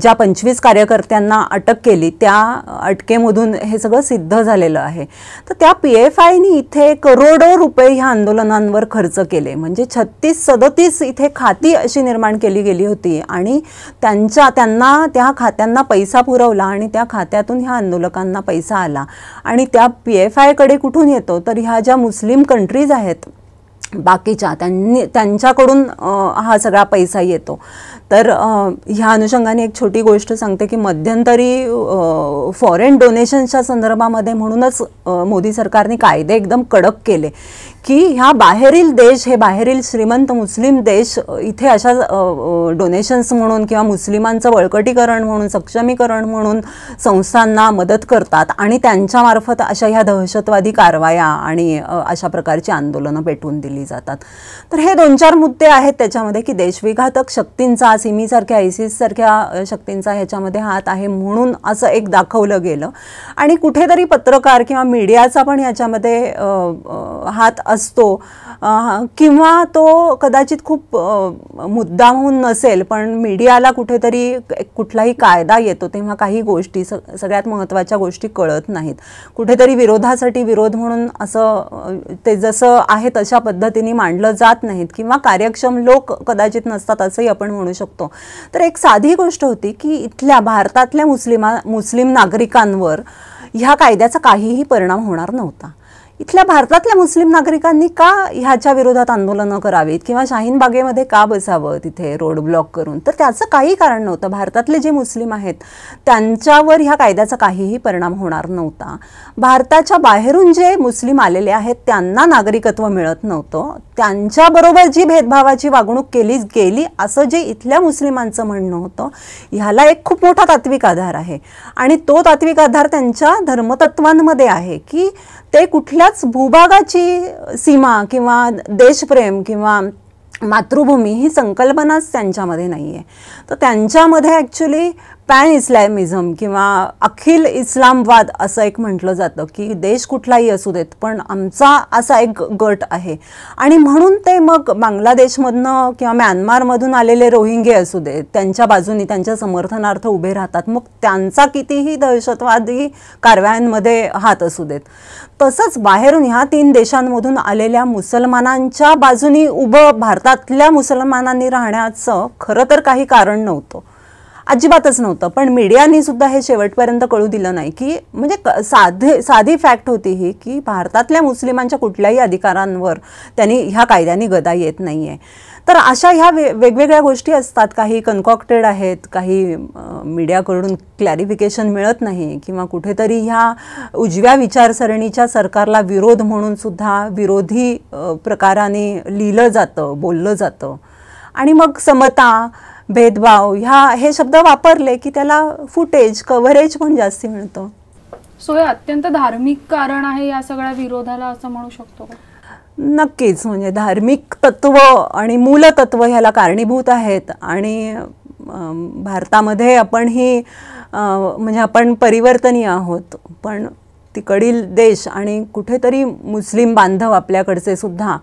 ज्या पंचवीस कार्यकर्त्यांना अटक केली त्या अटकेमधून हे सगळं सिद्ध झालेलं आहे तर त्या पी एफ आयनी इथे करोडो रुपये ह्या आंदोलनांवर खर्च केले म्हणजे छत्तीस सदतीस इथे खाती अशी निर्माण केली गेली होती आणि त्यांच्या त्यांना त्या खात्यांना पैसा पुरवला आणि त्या खात्यातून ह्या आंदोलकांना पैसा आला आणि त्या पी एफ आयकडे कुठून येतो तर ह्या ज्या मुस्लिम कंट्रीज आहेत बाकीच्या त्यांनी त्यांच्याकडून हा सगळा पैसा येतो तर ह्या अनुषंगाने एक छोटी गोष्ट सांगते की मध्यंतरी फॉरेन डोनेशनच्या संदर्भामध्ये म्हणूनच मोदी सरकारने कायदे एकदम कडक केले की ह्या बाहेरील देश हे बाहेरील श्रीमंत मुस्लिम देश इथे अशा डोनेशन्स म्हणून किंवा मुस्लिमांचं बळकटीकरण म्हणून सक्षमीकरण म्हणून संस्थांना मदत करतात आणि त्यांच्यामार्फत अशा ह्या दहशतवादी कारवाया आणि अशा प्रकारची आंदोलनं पेटवून दिली जातात तर हे दोन चार मुद्दे आहेत त्याच्यामध्ये की देशविघातक शक्तींचा सिमीसारख्या आयसीससारख्या शक्तींचा ह्याच्यामध्ये हात आहे म्हणून असं एक दाखवलं गेलं आणि कुठेतरी पत्रकार किंवा मीडियाचा पण ह्याच्यामध्ये हात असतो किंवा तो कदाचित खूप मुद्दामहून नसेल पण मीडियाला कुठेतरी कुठलाही कायदा येतो तेव्हा काही गोष्टी स सगळ्यात महत्त्वाच्या गोष्टी कळत नाहीत कुठेतरी विरोधासाठी विरोध म्हणून असं ते जसं आहे तशा पद्धतीने मांडलं जात नाहीत किंवा कार्यक्षम लोक कदाचित नसतात असंही आपण म्हणू शकतो तर एक साधी गोष्ट होती की इथल्या भारतातल्या मुस्लिमा मुस्लिम नागरिकांवर ह्या कायद्याचा काहीही परिणाम होणार नव्हता इथल्या भारतातल्या मुस्लिम नागरिकांनी का ह्याच्या विरोधात आंदोलनं करावीत किंवा शाहीन बागेमध्ये का बसावं तिथे रोड ब्लॉक करून तर त्याचं काही कारण नव्हतं भारतातले जे मुस्लिम आहेत त्यांच्यावर ह्या कायद्याचा काहीही परिणाम होणार नव्हता भारताच्या बाहेरून जे मुस्लिम आलेले आहेत त्यांना नागरिकत्व मिळत नव्हतं त्यांच्याबरोबर जी भेदभावाची वागणूक केली गेली असं जे इथल्या मुस्लिमांचं म्हणणं होतं ह्याला एक खूप मोठा तात्विक आधार आहे आणि तो तात्विक आधार त्यांच्या धर्मतत्वांमध्ये आहे की ते कुठल्याच भूभागाची सीमा किंवा देशप्रेम किंवा मातृभूमी ही संकल्पनाच त्यांच्यामध्ये नाही आहे तर त्यांच्यामध्ये ॲक्च्युली पॅन इस्लामिझम किंवा अखिल इस्लामवाद असं एक म्हटलं जातं की देश कुठलाही असू देत पण आमचा असा एक गट आहे आणि म्हणून ते मग बांगलादेशमधनं किंवा म्यानमारमधून आलेले रोहिंगे असू देत त्यांच्या बाजूनी त्यांच्या समर्थनार्थ उभे राहतात मग त्यांचा कितीही दहशतवादी कारवायांमध्ये हात असू देत तसंच बाहेरून ह्या तीन देशांमधून आलेल्या मुसलमानांच्या बाजूनी उभं भारतातल्या मुसलमानांनी राहण्याचं खरं तर काही कारण नव्हतं अजिबातच नव्हतं पण मीडियाने सुद्धा हे शेवटपर्यंत कळू दिलं नाही की म्हणजे साधे साधी फॅक्ट होती ही की भारतातल्या मुस्लिमांच्या कुठल्याही अधिकारांवर त्यांनी ह्या कायद्याने गदा येत नाही आहे तर अशा ह्या वे वेगवेगळ्या गोष्टी असतात काही कनकॉक्टेड आहेत काही मीडियाकडून क्लॅरिफिकेशन मिळत नाही किंवा कुठेतरी ह्या उजव्या विचारसरणीच्या सरकारला विरोध म्हणून सुद्धा विरोधी प्रकाराने लिहिलं जातं बोललं जातं आणि मग समता भेदभाव ह्या हे शब्द वापरले की त्याला फुटेज कव्हरेज पण जास्ती मिळतं सो हे अत्यंत धार्मिक कारण आहे या सगळ्या विरोधाला असं म्हणू शकतो नक्कीच म्हणजे धार्मिक तत्व आणि मूलतत्व ह्याला कारणीभूत आहेत आणि भारतामध्ये आपण ही म्हणजे आपण परिवर्तनीय आहोत पण तिकडील देश आणि कुठेतरी मुस्लिम बांधव आपल्याकडचे सुद्धा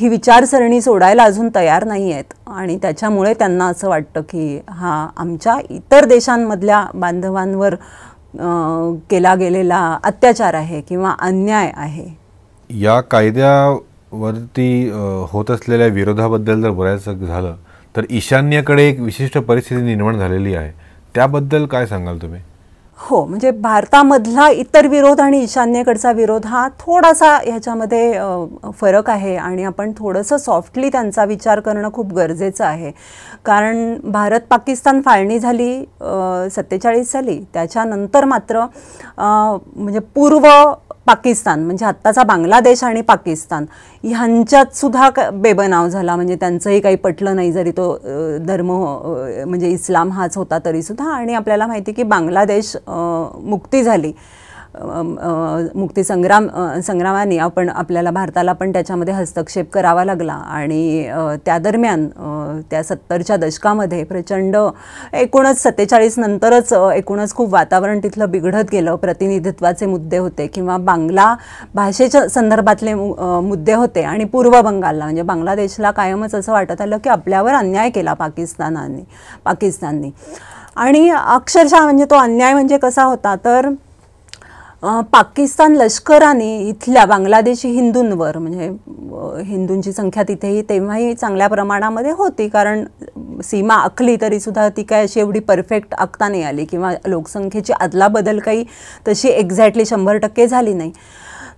ही विचारसरणी सोडायला अजून तयार नाही आहेत आणि त्याच्यामुळे त्यांना असं वाटतं की हा आमच्या इतर देशांमधल्या बांधवांवर केला गेलेला अत्याचार आहे किंवा अन्याय आहे या कायद्यावरती होत असलेल्या विरोधाबद्दल जर बोलायचं झालं तर ईशान्येकडे एक विशिष्ट परिस्थिती निर्माण झालेली आहे त्याबद्दल काय सांगाल तुम्ही हो म्हणजे भारतामधला इतर विरोध आणि ईशान्येकडचा विरोध हा थोडासा ह्याच्यामध्ये फरक आहे आणि आपण थोडंसं सॉफ्टली त्यांचा विचार करणं खूप गरजेचं आहे कारण भारत पाकिस्तान फाळणी झाली सत्तेचाळीस साली त्याच्यानंतर मात्र म्हणजे पूर्व पाकिस्तान म्हणजे आत्ताचा बांगलादेश आणि पाकिस्तान ह्यांच्यात सुद्धा बेबनाव झाला म्हणजे त्यांचंही काही पटलं नाही जरी तो धर्म म्हणजे इस्लाम हाच होता तरीसुद्धा आणि आपल्याला माहिती की बांगलादेश मुक्ती झाली मुक्तीसंग्राम संग्रामाने आपण आपल्याला भारताला पण त्याच्यामध्ये हस्तक्षेप करावा लागला आणि त्या दरम्यान त्या सत्तरच्या दशकामध्ये प्रचंड एकूणच सत्तेचाळीस नंतरच एकूणच खूप वातावरण तिथलं बिघडत गेलं प्रतिनिधित्वाचे मुद्दे होते किंवा बांगला भाषेच्या संदर्भातले मुद्दे होते आणि पूर्व बंगालला म्हणजे बांगलादेशला कायमच असं वाटत आलं की आपल्यावर अन्याय केला पाकिस्तानाने पाकिस्ताननी आणि अक्षरशः म्हणजे तो अन्याय म्हणजे कसा होता तर पाकिस्तान लष्कराने इथल्या बांगलादेशी हिंदूंवर म्हणजे हिंदूंची संख्या तिथेही तेव्हाही चांगल्या प्रमाणामध्ये होती कारण सीमा आखली तरीसुद्धा ती काय अशी एवढी परफेक्ट आखता नाही आली किंवा लोकसंख्येची अदलाबदल काही तशी एक्झॅक्टली शंभर टक्के झाली नाही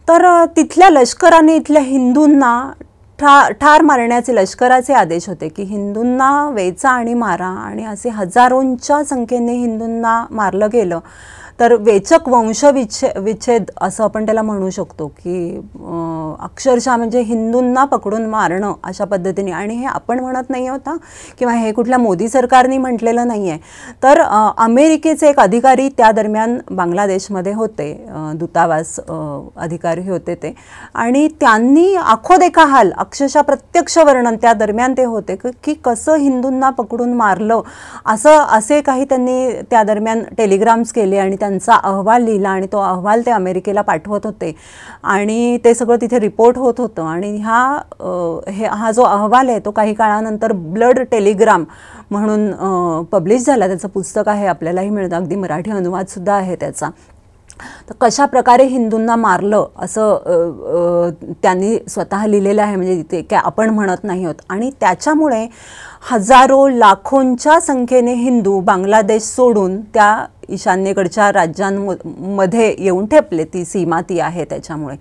तर तिथल्या लष्कराने इथल्या हिंदूंना ठा ठार मारण्याचे लष्कराचे आदेश होते की हिंदूंना वेचा आणि मारा आणि असे हजारोंच्या संख्येने हिंदूंना मारलं गेलं तर वेचक वंशविच्छे विच्छेद असं आपण त्याला म्हणू शकतो की अक्षरशः म्हणजे हिंदूंना पकडून मारणं अशा पद्धतीने आणि हे आपण म्हणत नाही होता किंवा हे कुठल्या मोदी सरकारने म्हटलेलं नाही आहे तर अमेरिकेचे एक अधिकारी त्या दरम्यान बांगलादेशमध्ये होते दूतावास अधिकारी होते ते आणि त्यांनी आखो देखा हाल अक्षरशः प्रत्यक्ष वर्णन त्या दरम्यान ते होते की कसं हिंदूंना पकडून मारलं असं असे काही त्यांनी त्या दरम्यान टेलिग्राम्स केले आणि त्या त्यांचा अहवाल लिहिला आणि तो अहवाल ते अमेरिकेला पाठवत होते आणि ते सगळं तिथे रिपोर्ट होत होतं आणि ह्या हे हा जो अहवाल आहे तो काही काळानंतर ब्लड टेलिग्राम म्हणून पब्लिश झाला त्याचं पुस्तक आहे आपल्यालाही मिळतं अगदी मराठी अनुवादसुद्धा आहे त्याचा तर कशा प्रकारे हिंदूंना मारलं असं त्यांनी स्वतः लिहिलेलं आहे म्हणजे ते काय आपण म्हणत नाही होत आणि त्याच्यामुळे हजारो लाखोंच्या संख्येने हिंदू बांगलादेश सोडून त्या ईशान्येकडच्या राज्यांमध्ये येऊन ठेपले ती सीमा ती आहे त्याच्यामुळे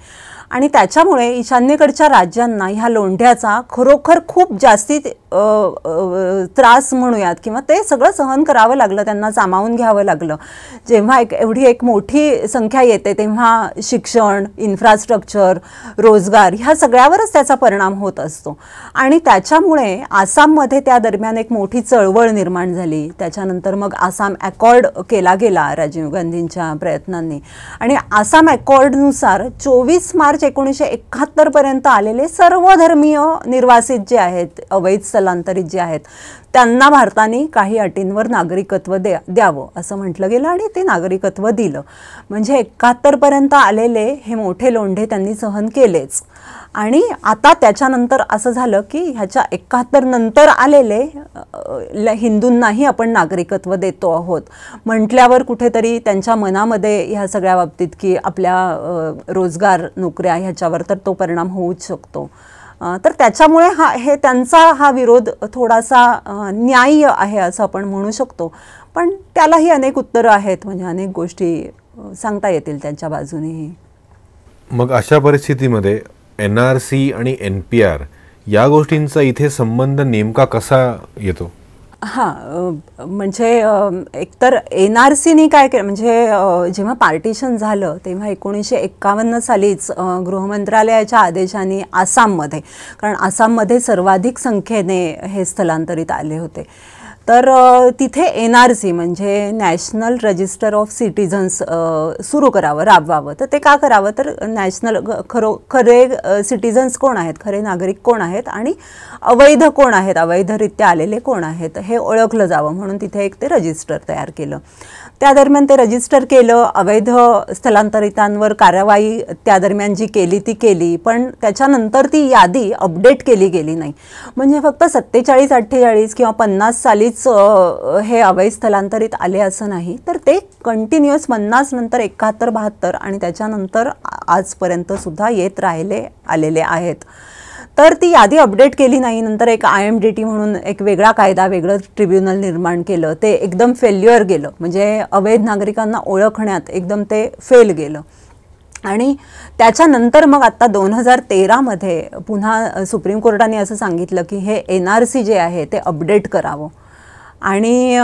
आणि त्याच्यामुळे ईशान्येकडच्या राज्यांना ह्या लोंढ्याचा खरोखर खूप जास्ती त्रास म्हणूयात किंवा ते सगळं सहन करावं लागलं त्यांना सामावून घ्यावं लागलं जेव्हा एक एवढी एक मोठी संख्या येते तेव्हा शिक्षण इन्फ्रास्ट्रक्चर रोजगार ह्या सगळ्यावरच त्याचा परिणाम होत असतो आणि त्याच्यामुळे आसाममध्ये त्या दरम्यान एक मोठी चळवळ निर्माण झाली त्याच्यानंतर मग आसाम अकॉर्ड केला गेला राजीव गांधींच्या प्रयत्नांनी आणि आसाम अकॉर्डनुसार चोवीस मार्च एकोणीसशे एकाहत्तरपर्यंत आलेले सर्व धर्मीय निर्वासित जे आहेत अवैध स्थलांतरित जे आहेत त्यांना भारताने काही अटींवर नागरिकत्व द्या द्यावं असं म्हटलं गेलं आणि ते नागरिकत्व दिलं म्हणजे एकाहत्तरपर्यंत आलेले हे मोठे लोंढे त्यांनी सहन केलेच आणि आता त्याच्यानंतर असं झालं की ह्याच्या एकाहत्तर नंतर आलेले हिंदूंनाही आपण नागरिकत्व देतो आहोत म्हटल्यावर कुठेतरी त्यांच्या मनामध्ये ह्या सगळ्या बाबतीत की आपल्या रोजगार नोकऱ्या ह्याच्यावर तर तो परिणाम होऊच शकतो तर त्याच्यामुळे हा हे त्यांचा हा विरोध थोडासा न्याय्य आहे असं आपण म्हणू शकतो पण त्यालाही अनेक उत्तरं आहेत म्हणजे अनेक गोष्टी सांगता येतील त्यांच्या बाजूनेही मग अशा परिस्थितीमध्ये एन आर सी आणि एन पी आर या गोष्टींचा इथे संबंध नेमका कसा येतो हां म्हणजे एकतर एन आर सीने काय केलं म्हणजे जेव्हा पार्टिशन झालं तेव्हा एकोणीसशे एक्कावन्न सालीच गृहमंत्रालयाच्या आदेशाने आसाममध्ये कारण आसाममध्ये सर्वाधिक संख्येने हे स्थलांतरित आले होते तर तिथे एन आर सी म्हणजे नॅशनल रजिस्टर ऑफ सिटिझन्स सुरू करावं राबवावं तर ते का करावं तर नॅशनल खरो खरे सिटिझन्स कोण आहेत खरे नागरिक कोण आहेत आणि अवैध कोण आहेत अवैधरित्या आलेले कोण आहेत हे ओळखलं जावं म्हणून तिथे एक ते रजिस्टर तयार केलं त्या दरम्यान ते रजिस्टर केलं अवैध स्थलांतरितांवर कारवाई त्या दरम्यान जी केली ती केली पण त्याच्यानंतर ती यादी अपडेट केली गेली नाही म्हणजे फक्त सत्तेचाळीस अठ्ठेचाळीस किंवा पन्नास सालीच हे अवैध स्थलांतरित आले असं नाही तर ते कंटिन्युअस पन्नास नंतर एकाहत्तर बहात्तर आणि त्याच्यानंतर आजपर्यंतसुद्धा येत राहिले आलेले आहेत तर ती यादी अपडेट केली नाही नंतर एक आय एम डी टी म्हणून एक वेगळा कायदा वेगळं ट्रिब्युनल निर्माण केलं ते एकदम फेल्युअर गेलं म्हणजे अवैध नागरिकांना ओळखण्यात एकदम ते फेल गेलं आणि त्याच्यानंतर मग आत्ता दोन हजार तेरामध्ये पुन्हा सुप्रीम कोर्टाने असं सांगितलं की हे एन आर सी जे आहे ते अपडेट करावं आणि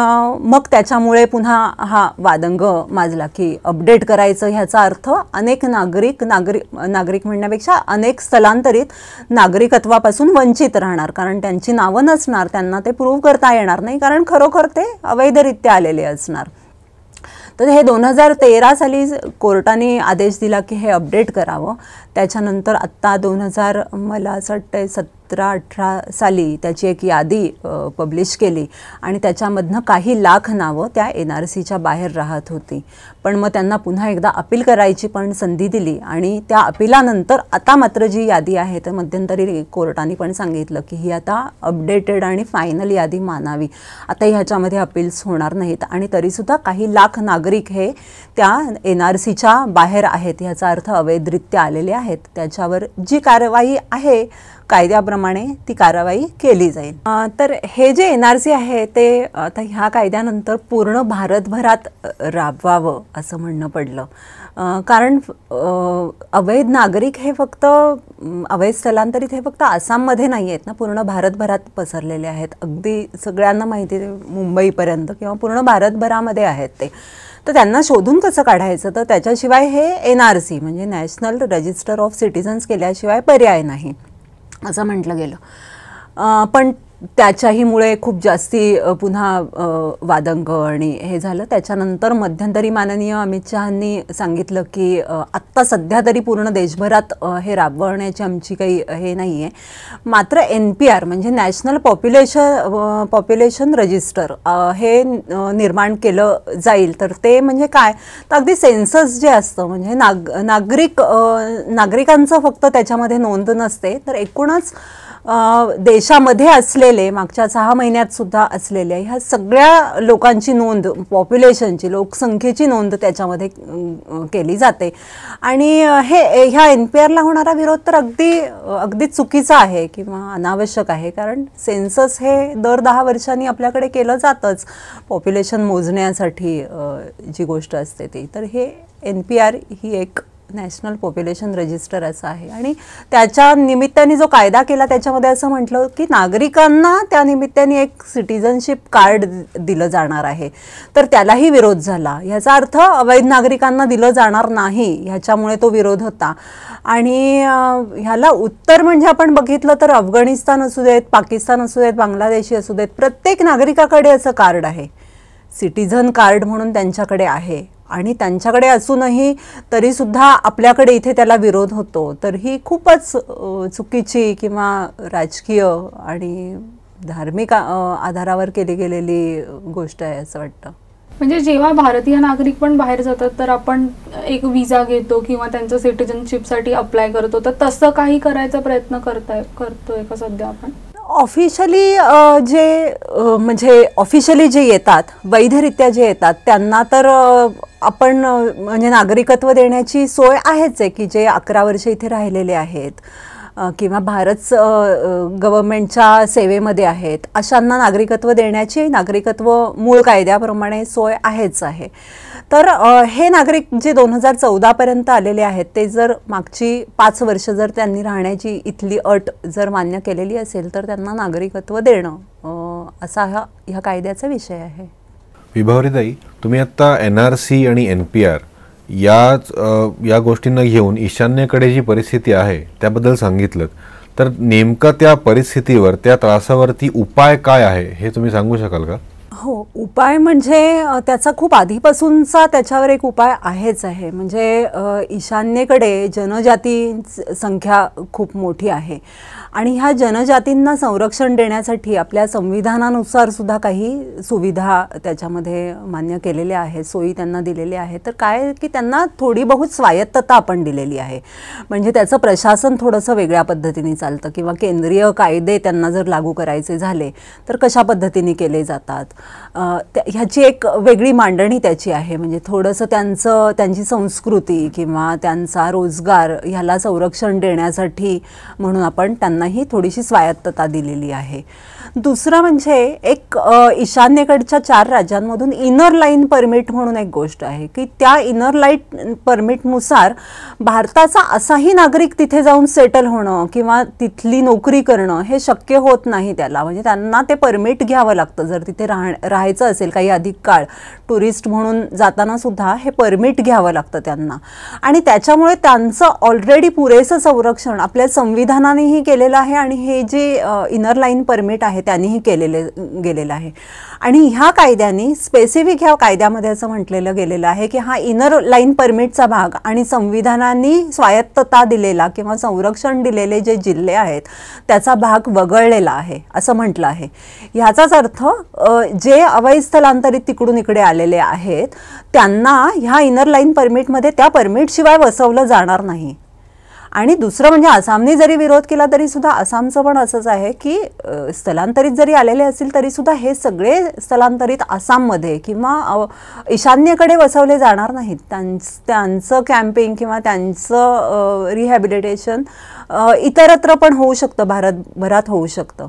मग त्याच्यामुळे पुन्हा हा वादंग माजला की अपडेट करायचं ह्याचा अर्थ अनेक नागरिक नागरिक नागरिक म्हणण्यापेक्षा अनेक स्थलांतरित नागरिकत्वापासून वंचित राहणार कारण त्यांची नावं नसणार त्यांना ते प्रूव्ह करता येणार नाही कारण खरोखर ते अवैधरित्या आलेले असणार तर हे दोन हजार तेरा साली कोर्टाने आदेश दिला की हे अपडेट करावं त्याच्यानंतर आत्ता दोन हजार मला असं वाटतं सत् सतरा अठरा साली त्याची एक यादी पब्लिश केली आणि त्याच्यामधनं काही लाख नावं त्या एन आर सीच्या बाहेर राहत होती पण मग त्यांना पुन्हा एकदा अपील करायची पण संधी दिली आणि त्या अपिलानंतर आता मात्र जी यादी आहे तर मध्यंतरी कोर्टाने पण सांगितलं की ही आता अपडेटेड आणि फायनल यादी मानावी आता ह्याच्यामध्ये अपील्स होणार नाहीत आणि तरीसुद्धा काही लाख नागरिक हे त्या एन आर सीच्या बाहेर आहेत ह्याचा अर्थ अवैधरित्या आलेले आहेत त्याच्यावर जी कारवाई आहे कायद्याप्रमाणे ती कारवाई केली जाईल तर हे जे एन आर सी आहे ते आता ह्या कायद्यानंतर पूर्ण भारतभरात राबवावं असं म्हणणं पडलं कारण अवैध नागरिक हे फक्त अवैध स्थलांतरित हे फक्त आसाममध्ये नाही आहेत ना पूर्ण भारतभरात पसरलेले आहेत अगदी सगळ्यांना माहिती आहे मुंबईपर्यंत किंवा पूर्ण भारतभरामध्ये आहेत ते तर त्यांना शोधून कसं काढायचं तर त्याच्याशिवाय हे एन आर सी म्हणजे नॅशनल रजिस्टर ऑफ सिटिझन्स केल्याशिवाय पर्याय नाही असं म्हटलं गेलं पण त्याच्याहीमुळे खूप जास्ती पुन्हा वादंग आणि हे झालं त्याच्यानंतर मध्यंतरी माननीय अमित शहानी सांगितलं की आत्ता सध्या तरी पूर्ण देशभरात हे राबवण्याची आमची काही हे नाही आहे मात्र एन पी आर म्हणजे नॅशनल पॉप्युलेशन पॉप्युलेशन रजिस्टर हे निर्माण केलं जाईल तर ते म्हणजे काय तर अगदी सेन्सस जे असतं म्हणजे नाग नागरिक नागरिकांचं फक्त त्याच्यामध्ये नोंद नसते तर एकूणच देशामध्ये असलेले मागच्या सहा महिन्यात सुद्धा असलेल्या ह्या सगळ्या लोकांची नोंद पॉप्युलेशनची लोकसंख्येची नोंद त्याच्यामध्ये केली जाते आणि हे ह्या एन पी आरला होणारा विरोध तर अगदी अगदी चुकीचा आहे किंवा अनावश्यक आहे कारण सेन्सस हे दर दहा वर्षांनी आपल्याकडे केलं जातंच पॉप्युलेशन मोजण्यासाठी जी गोष्ट असते ती तर हे एन पी आर ही एक नॅशनल पॉप्युलेशन रजिस्टर असं आहे आणि त्याच्या निमित्ताने जो कायदा केला त्याच्यामध्ये असं म्हटलं की नागरिकांना त्या निमित्ताने एक सिटिझनशिप कार्ड दिलं जाणार आहे तर त्यालाही विरोध झाला ह्याचा अर्थ अवैध नागरिकांना दिलं जाणार नाही ह्याच्यामुळे तो विरोध होता आणि ह्याला उत्तर म्हणजे आपण बघितलं तर अफगाणिस्तान असू देत पाकिस्तान असू देत बांगलादेशी असू देत प्रत्येक नागरिकाकडे असं कार्ड आहे सिटिझन कार्ड म्हणून त्यांच्याकडे आहे आणि त्यांच्याकडे असूनही तरीसुद्धा आपल्याकडे इथे त्याला विरोध होतो तर ही खूपच चुकीची किंवा राजकीय आणि धार्मिक आधारावर केली गेलेली गोष्ट आहे असं वाटतं म्हणजे जेव्हा भारतीय नागरिक पण बाहेर जातात तर आपण एक विजा घेतो किंवा त्यांचं सिटीजनशिपसाठी अप्लाय करतो तर तसं काही करायचा प्रयत्न करताय करतोय का सध्या आपण ऑफिशियली जे म्हणजे ऑफिशियली जे येतात वैधरित्या जे येतात त्यांना तर आपण म्हणजे नागरिकत्व देण्याची सोय आहेच आहे की जे अकरा वर्ष इथे राहिलेले आहेत किंवा भारत गव्हर्मेंटच्या सेवेमध्ये आहेत अशांना नागरिकत्व देण्याची नागरिकत्व मूळ कायद्याप्रमाणे सोय आहेच आहे तर हे नागरिक जे दोन हजार चौदापर्यंत आलेले आहेत ते जर मागची पाच वर्ष जर त्यांनी राहण्याची इथली अट जर मान्य केलेली असेल तर त्यांना नागरिकत्व देणं असा हा ह्या कायद्याचा विषय आहे विभावरीदाई तुम्ही आत्ता एन आर सी आणि एन पी आर याच या गोष्टींना घेऊन ईशान्येकडे जी परिस्थिती आहे त्याबद्दल सांगितलं तर नेमकं त्या परिस्थितीवर त्या त्रासावरती उपाय काय आहे हे तुम्ही सांगू शकाल का हो उपाय म्हणजे त्याचा खूप आधीपासूनचा त्याच्यावर एक उपाय आहेच आहे म्हणजे ईशान्येकडे जनजाती संख्या खूप मोठी आहे आणि ह्या जनजातींना संरक्षण देण्यासाठी आपल्या संविधानानुसार सुद्धा काही सुविधा त्याच्यामध्ये मान्य केलेल्या आहेत सोयी त्यांना दिलेल्या आहेत तर काय की त्यांना थोडी बहुत स्वायत्तता आपण दिलेली आहे म्हणजे त्याचं प्रशासन थोडंसं वेगळ्या पद्धतीने चालतं किंवा केंद्रीय कायदे त्यांना जर लागू करायचे झाले तर कशा पद्धतीने केले जातात ह्याची एक वेगळी मांडणी त्याची आहे म्हणजे थोडंसं त्यांचं त्यांची संस्कृती किंवा त्यांचा रोजगार ह्याला संरक्षण देण्यासाठी म्हणून आपण त्यांना ही थोडीशी स्वायत्तता दिलेली आहे दुसरं म्हणजे एक ईशान्येकडच्या चार राज्यांमधून इनर लाईन परमिट म्हणून एक गोष्ट आहे की त्या इनर लाईट परमिटनुसार भारताचा असाही नागरिक तिथे जाऊन सेटल होणं किंवा तिथली नोकरी करणं हे शक्य होत नाही त्याला म्हणजे त्यांना ते परमिट घ्यावं लागतं जर तिथे राह राहायचं असेल काही अधिक काळ टुरिस्ट म्हणून जाताना सुद्धा हे परमिट घ्यावं लागतं त्यांना आणि त्याच्यामुळे त्यांचं ऑलरेडी पुरेसं संरक्षण आपल्या संविधानानेही केलेलं आहे आणि हे जे इनर लाईन परमिट आहे आहे त्यांनीही केलेले गेलेलं आहे आणि ह्या कायद्याने स्पेसिफिक ह्या कायद्यामध्ये असं म्हटलेलं गेलेलं आहे की हा इनर लाईन परमिटचा भाग आणि संविधानाने स्वायत्तता दिलेला किंवा संरक्षण दिलेले जे जिल्हे आहेत त्याचा भाग वगळलेला आहे असं म्हटलं आहे ह्याचाच अर्थ जे अवैध स्थलांतरित तिकडून इकडे आलेले आहेत त्यांना ह्या इनर लाईन परमिटमध्ये त्या परमिटशिवाय वसवलं जाणार नाही आणि दुसरं म्हणजे आसामने जरी विरोध केला तरी सुद्धा आसामचं पण असंच आहे की स्थलांतरित जरी आलेले असतील तरी सुद्धा हे सगळे स्थलांतरित आसाममध्ये किंवा ईशान्येकडे वसवले जाणार नाहीत त्यांचं कॅम्पिंग किंवा त्यांचं रिहॅबिलिटेशन इतरत्र पण होऊ शकतं भारतभरात होऊ शकतं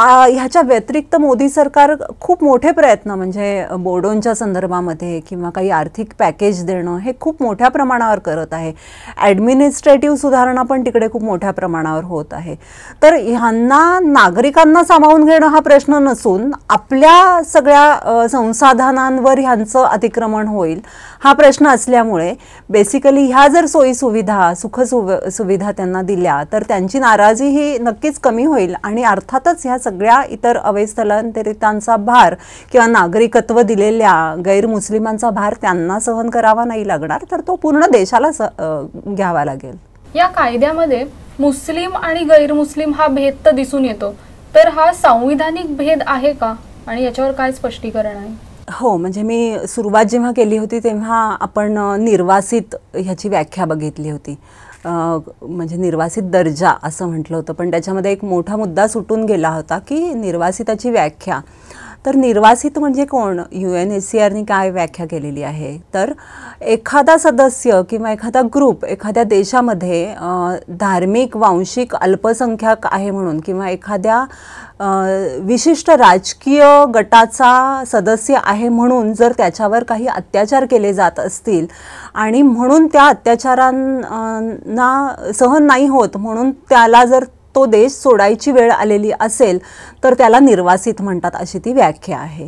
ह्याच्या व्यतिरिक्त मोदी सरकार खूप मोठे प्रयत्न म्हणजे बोडोंच्या संदर्भामध्ये किंवा काही आर्थिक पॅकेज देणं हे खूप मोठ्या प्रमाणावर करत आहे ॲडमिनिस्ट्रेटिव्ह सुधारणा पण तिकडे खूप मोठ्या प्रमाणावर होत आहे तर ह्यांना नागरिकांना सामावून घेणं हा प्रश्न नसून आपल्या सगळ्या संसाधनांवर ह्यांचं अतिक्रमण होईल हा प्रश्न असल्यामुळे बेसिकली ह्या जर सोयी सुविधा सुख सुविधा त्यांना दिल्या तर त्यांची नाराजी ही नक्कीच कमी होईल आणि अर्थातच ह्या सगळ्या इतर अवैस्थलांतरितांचा भार किंवा नागरिकत्व दिलेल्या गैरमुस्लिमांचा भार त्यांना सहन करावा नाही लागणार तर तो पूर्ण देशाला घ्यावा लागेल या कायद्यामध्ये मुस्लिम आणि गैरमुस्लिम हा भेद तर दिसून येतो तर हा संविधानिक भेद आहे का आणि याच्यावर काय स्पष्टीकरण आहे हो म्हणजे मी सुरुवात जेव्हा केली होती तेव्हा आपण निर्वासित ह्याची व्याख्या बघितली होती म्हणजे निर्वासित दर्जा असं म्हटलं होतं पण त्याच्यामध्ये एक मोठा मुद्दा सुटून गेला होता की निर्वासिताची व्याख्या तर निर्वासित म्हणजे कोण यू एन एस सी आरनी काय व्याख्या केलेली आहे तर एखादा सदस्य किंवा एखादा ग्रुप एखाद्या देशामध्ये धार्मिक वांशिक अल्पसंख्याक आहे म्हणून किंवा एखाद्या विशिष्ट राजकीय गटाचा सदस्य आहे म्हणून जर त्याच्यावर काही अत्याचार केले जात असतील आणि म्हणून त्या अत्याचारांना सहन नाही होत म्हणून त्याला जर तो देश सोडायची वेळ आलेली असेल तर त्याला निर्वासित म्हणतात अशी ती व्याख्या आहे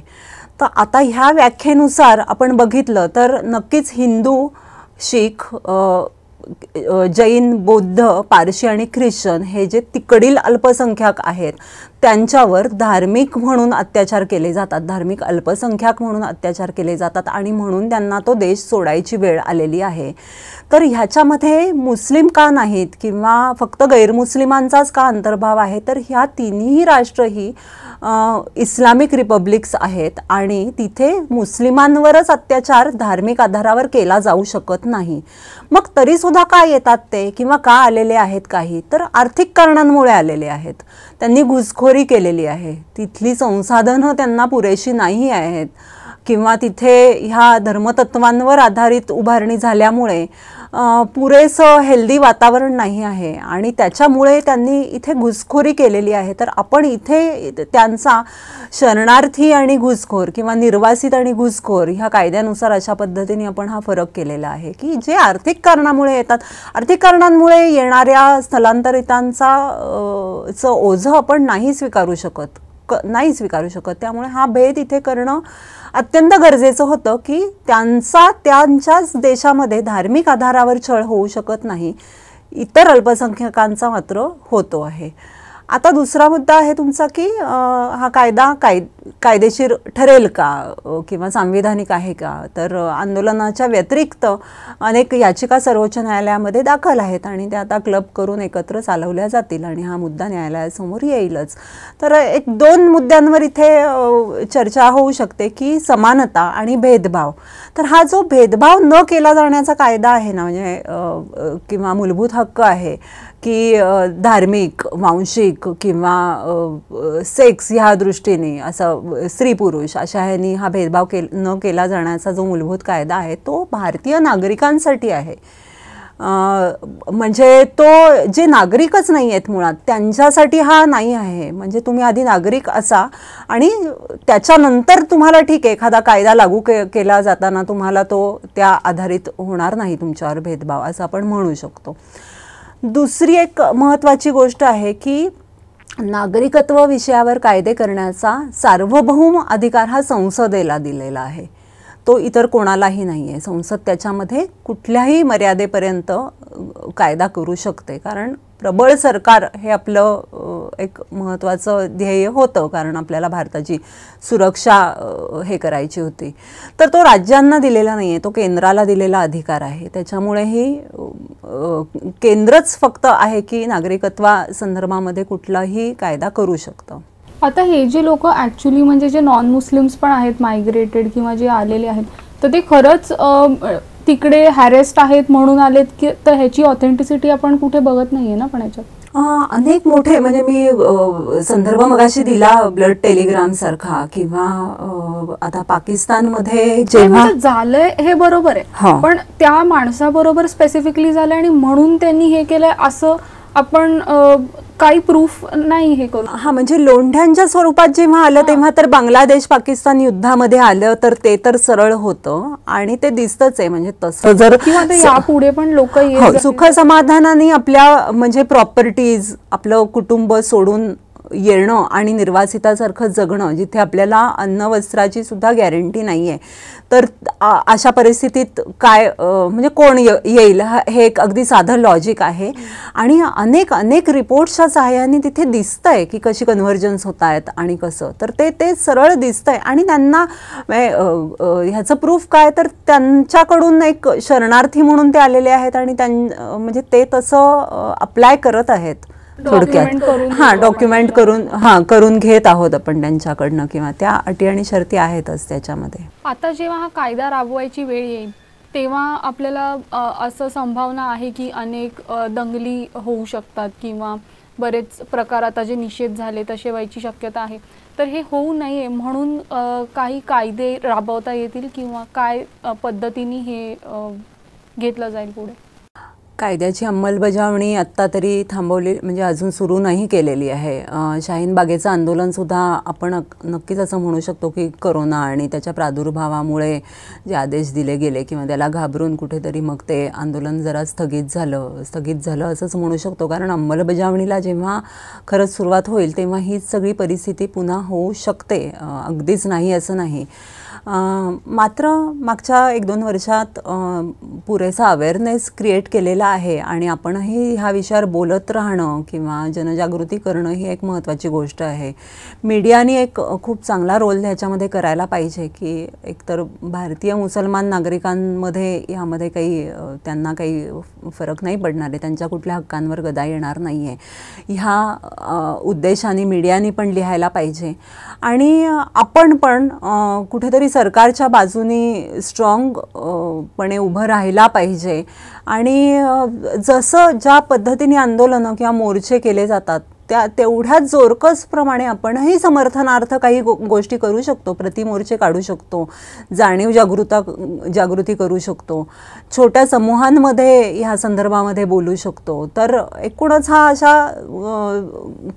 तर आता ह्या व्याख्येनुसार आपण बघितलं तर नक्कीच हिंदू शीख जैन बौद्ध पारशी आणि ख्रिश्चन हे जे तिकडील अल्पसंख्याक आहेत त्यांच्यावर धार्मिक म्हणून अत्याचार केले जातात धार्मिक अल्पसंख्याक म्हणून अत्याचार केले जातात आणि म्हणून त्यांना तो देश सोडायची वेळ आलेली आहे तर ह्याच्यामध्ये मुस्लिम का नाहीत किंवा फक्त गैरमुस्लिमांचाच का अंतर्भाव आहे तर ह्या तिन्ही राष्ट्र ही इस्लामिक रिपब्लिक्स आहेत आणि तिथे मुस्लिमांवरच अत्याचार धार्मिक आधारावर केला जाऊ शकत नाही मग तरीसुद्धा का येतात ते किंवा का आलेले आहेत काही तर आर्थिक कारणांमुळे आलेले आहेत त्यांनी घुसखोर केलेली आहे तिथली संसाधनं त्यांना पुरेशी नाही आहेत किंवा तिथे ह्या धर्मतत्वांवर आधारित उभारणी झाल्यामुळे पुरेसं हेल्दी वातावरण नाही आहे आणि त्याच्यामुळे त्यांनी इथे घुसखोरी केलेली आहे तर आपण इथे त्यांचा शरणार्थी आणि घुसखोर किंवा निर्वासित आणि घुसखोर ह्या कायद्यानुसार अशा पद्धतीने आपण हा फरक केलेला आहे की जे आर्थिक कारणामुळे येतात आर्थिक कारणांमुळे येणाऱ्या स्थलांतरितांचा ओझं आपण नाही स्वीकारू शकत नाही स्वीकारू शकत त्यामुळे हा भेद इथे करणं अत्यंत गरजेचं होतं की त्यांचा त्यांच्याच देशामध्ये धार्मिक आधारावर छळ होऊ शकत नाही इतर अल्पसंख्यकांचा मात्र होतो आहे आता दुसरा मुद्दा आहे तुमचा की हा कायदा काय कायदेशीर ठरेल का किंवा संविधानिक आहे का तर आंदोलनाच्या व्यतिरिक्त अनेक याचिका सर्वोच्च न्यायालयामध्ये दाखल आहेत आणि त्या आता क्लब करून एकत्र चालवल्या जातील आणि हा मुद्दा न्यायालयासमोर येईलच तर एक दोन मुद्द्यांवर इथे चर्चा होऊ शकते की समानता आणि भेदभाव तर हा जो भेदभाव न केला जाण्याचा कायदा आहे ना म्हणजे किंवा मूलभूत हक्क आहे की धार्मिक वांशिक किंवा सेक्स ह्या दृष्टीने असं स्त्री पुरुष अशा ह्यानी हा भेदभाव के न केला जाण्याचा जो मूलभूत कायदा आहे तो भारतीय नागरिकांसाठी आहे म्हणजे तो जे नागरिकच नाही आहेत मुळात त्यांच्यासाठी हा नाही आहे म्हणजे तुम्ही आधी नागरिक असा आणि त्याच्यानंतर तुम्हाला ठीक आहे एखादा कायदा लागू के केला जाताना तुम्हाला तो त्या आधारित होणार नाही तुमच्यावर भेदभाव असं आपण म्हणू शकतो दुसरी एक महत्त्वाची गोष्ट आहे की नागरिकत्व विषयावर कायदे करण्याचा सार्वभौम अधिकार हा संसदेला दिलेला आहे तो इतर कोणालाही नाही आहे संसद त्याच्यामध्ये कुठल्याही मर्यादेपर्यंत कायदा करू शकते कारण प्रबळ सरकार हे आपलं एक महत्त्वाचं ध्येय होतं कारण आपल्याला भारताची सुरक्षा हे करायची होती तर तो राज्यांना दिलेला नाही आहे तो केंद्राला दिलेला अधिकार आहे त्याच्यामुळेही केंद्रच फक्त आहे की नागरिकत्वा संदर्भामध्ये कुठलाही कायदा करू शकतं आता हे जे लोक ॲक्च्युली म्हणजे जे नॉन मुस्लिम्स पण आहेत मायग्रेटेड किंवा जे आलेले आहेत तर ते खरंच तिकडे हॅरेस्ट आहेत म्हणून आलेत की तर ह्याची ऑथेंटिसिटी आपण कुठे बघत नाहीये ना पण याच्यात अनेक मोठे म्हणजे मी संदर्भ मगाशी दिला ब्लड टेलिग्राम सारखा किंवा आता पाकिस्तानमध्ये जेव्हा झालंय हे बरोबर आहे पण त्या माणसाबरोबर स्पेसिफिकली झालंय आणि म्हणून त्यांनी हे केलंय असं आपण काही प्रूफ नाही हे करून हा म्हणजे लोंढ्यांच्या स्वरूपात जेव्हा आलं तेव्हा तर बांगलादेश पाकिस्तान युद्धामध्ये आलं तर ते तर सरळ होतं आणि ते दिसतच आहे म्हणजे तसं जर यापुढे पण लोक हो, सुख समाधानाने आपल्या म्हणजे प्रॉपर्टीज आपलं कुटुंब सोडून येणं आणि निर्वासितासारखं जगणं जिथे आपल्याला अन्न वस्त्राची सुद्धा गॅरंटी नाही आहे तर अशा परिस्थितीत काय म्हणजे कोण येईल हे एक अगदी साधं लॉजिक आहे आणि अनेक अनेक रिपोर्ट्सच्या सहाय्याने तिथे दिसतं आहे की कशी कन्व्हर्जन्स होत आहेत आणि कसं तर ते ते सरळ दिसतं आहे आणि त्यांना म्हणजे, ह्याचं प्रूफ काय तर त्यांच्याकडून एक शरणार्थी म्हणून ते आलेले आहेत आणि त्यां म्हणजे ते तसं अप्लाय करत आहेत थोडक्यात हां डॉक्युमेंट करून हां करून घेत आहोत आपण त्यांच्याकडनं किंवा त्या अटी आणि शर्ती आहेतच त्याच्यामध्ये आता जेव्हा हा कायदा राबवायची वेळ येईल तेव्हा आपल्याला असं संभावना आहे की अनेक दंगली होऊ शकतात किंवा बरेच प्रकार आता जे निषेध झाले तसे व्हायची शक्यता आहे तर हे होऊ नये म्हणून काही कायदे राबवता येतील किंवा काय पद्धतीने हे घेतलं जाईल पुढे कायद्याची अंमलबजावणी आत्ता तरी थांबवली म्हणजे अजून सुरू नाही केलेली आहे शाहीन बागेचं आंदोलनसुद्धा आपण नक्कीच असं म्हणू शकतो की करोना आणि त्याच्या प्रादुर्भावामुळे जे आदेश दिले गेले किंवा त्याला घाबरून कुठेतरी मग ते आंदोलन जरा स्थगित झालं स्थगित झालं असंच म्हणू शकतो कारण अंमलबजावणीला जेव्हा खरंच सुरुवात होईल तेव्हा हीच सगळी परिस्थिती पुन्हा होऊ शकते अगदीच नाही असं नाही मात्र मागच्या एक दोन वर्षात पुरेसा अवेअरनेस क्रिएट केलेला आहे आणि आपणही ह्या विषयावर बोलत राहणं किंवा जनजागृती करणं ही एक महत्त्वाची गोष्ट आहे मीडियाने एक खूप चांगला रोल ह्याच्यामध्ये करायला पाहिजे की एकतर भारतीय मुसलमान नागरिकांमध्ये ह्यामध्ये काही त्यांना काही फरक नाही पडणार आहे त्यांच्या कुठल्या हक्कांवर गदा येणार नाही आहे ह्या उद्देशाने मीडियाने पण लिहायला पाहिजे आणि आपण पण कुठेतरी सरकारच्या बाजूनी स्ट्रॉंगपणे उभं राहिला पाहिजे आणि जसं ज्या पद्धतीने आंदोलनं किंवा मोर्चे केले जातात त्या तेवढ्याच जोरकसप्रमाणे आपणही समर्थनार्थ काही गो गोष्टी करू शकतो प्रतिमोर्चे काढू शकतो जाणीव जागृता जागृती करू शकतो छोट्या समूहांमध्ये ह्या संदर्भामध्ये बोलू शकतो तर एकूणच हा अशा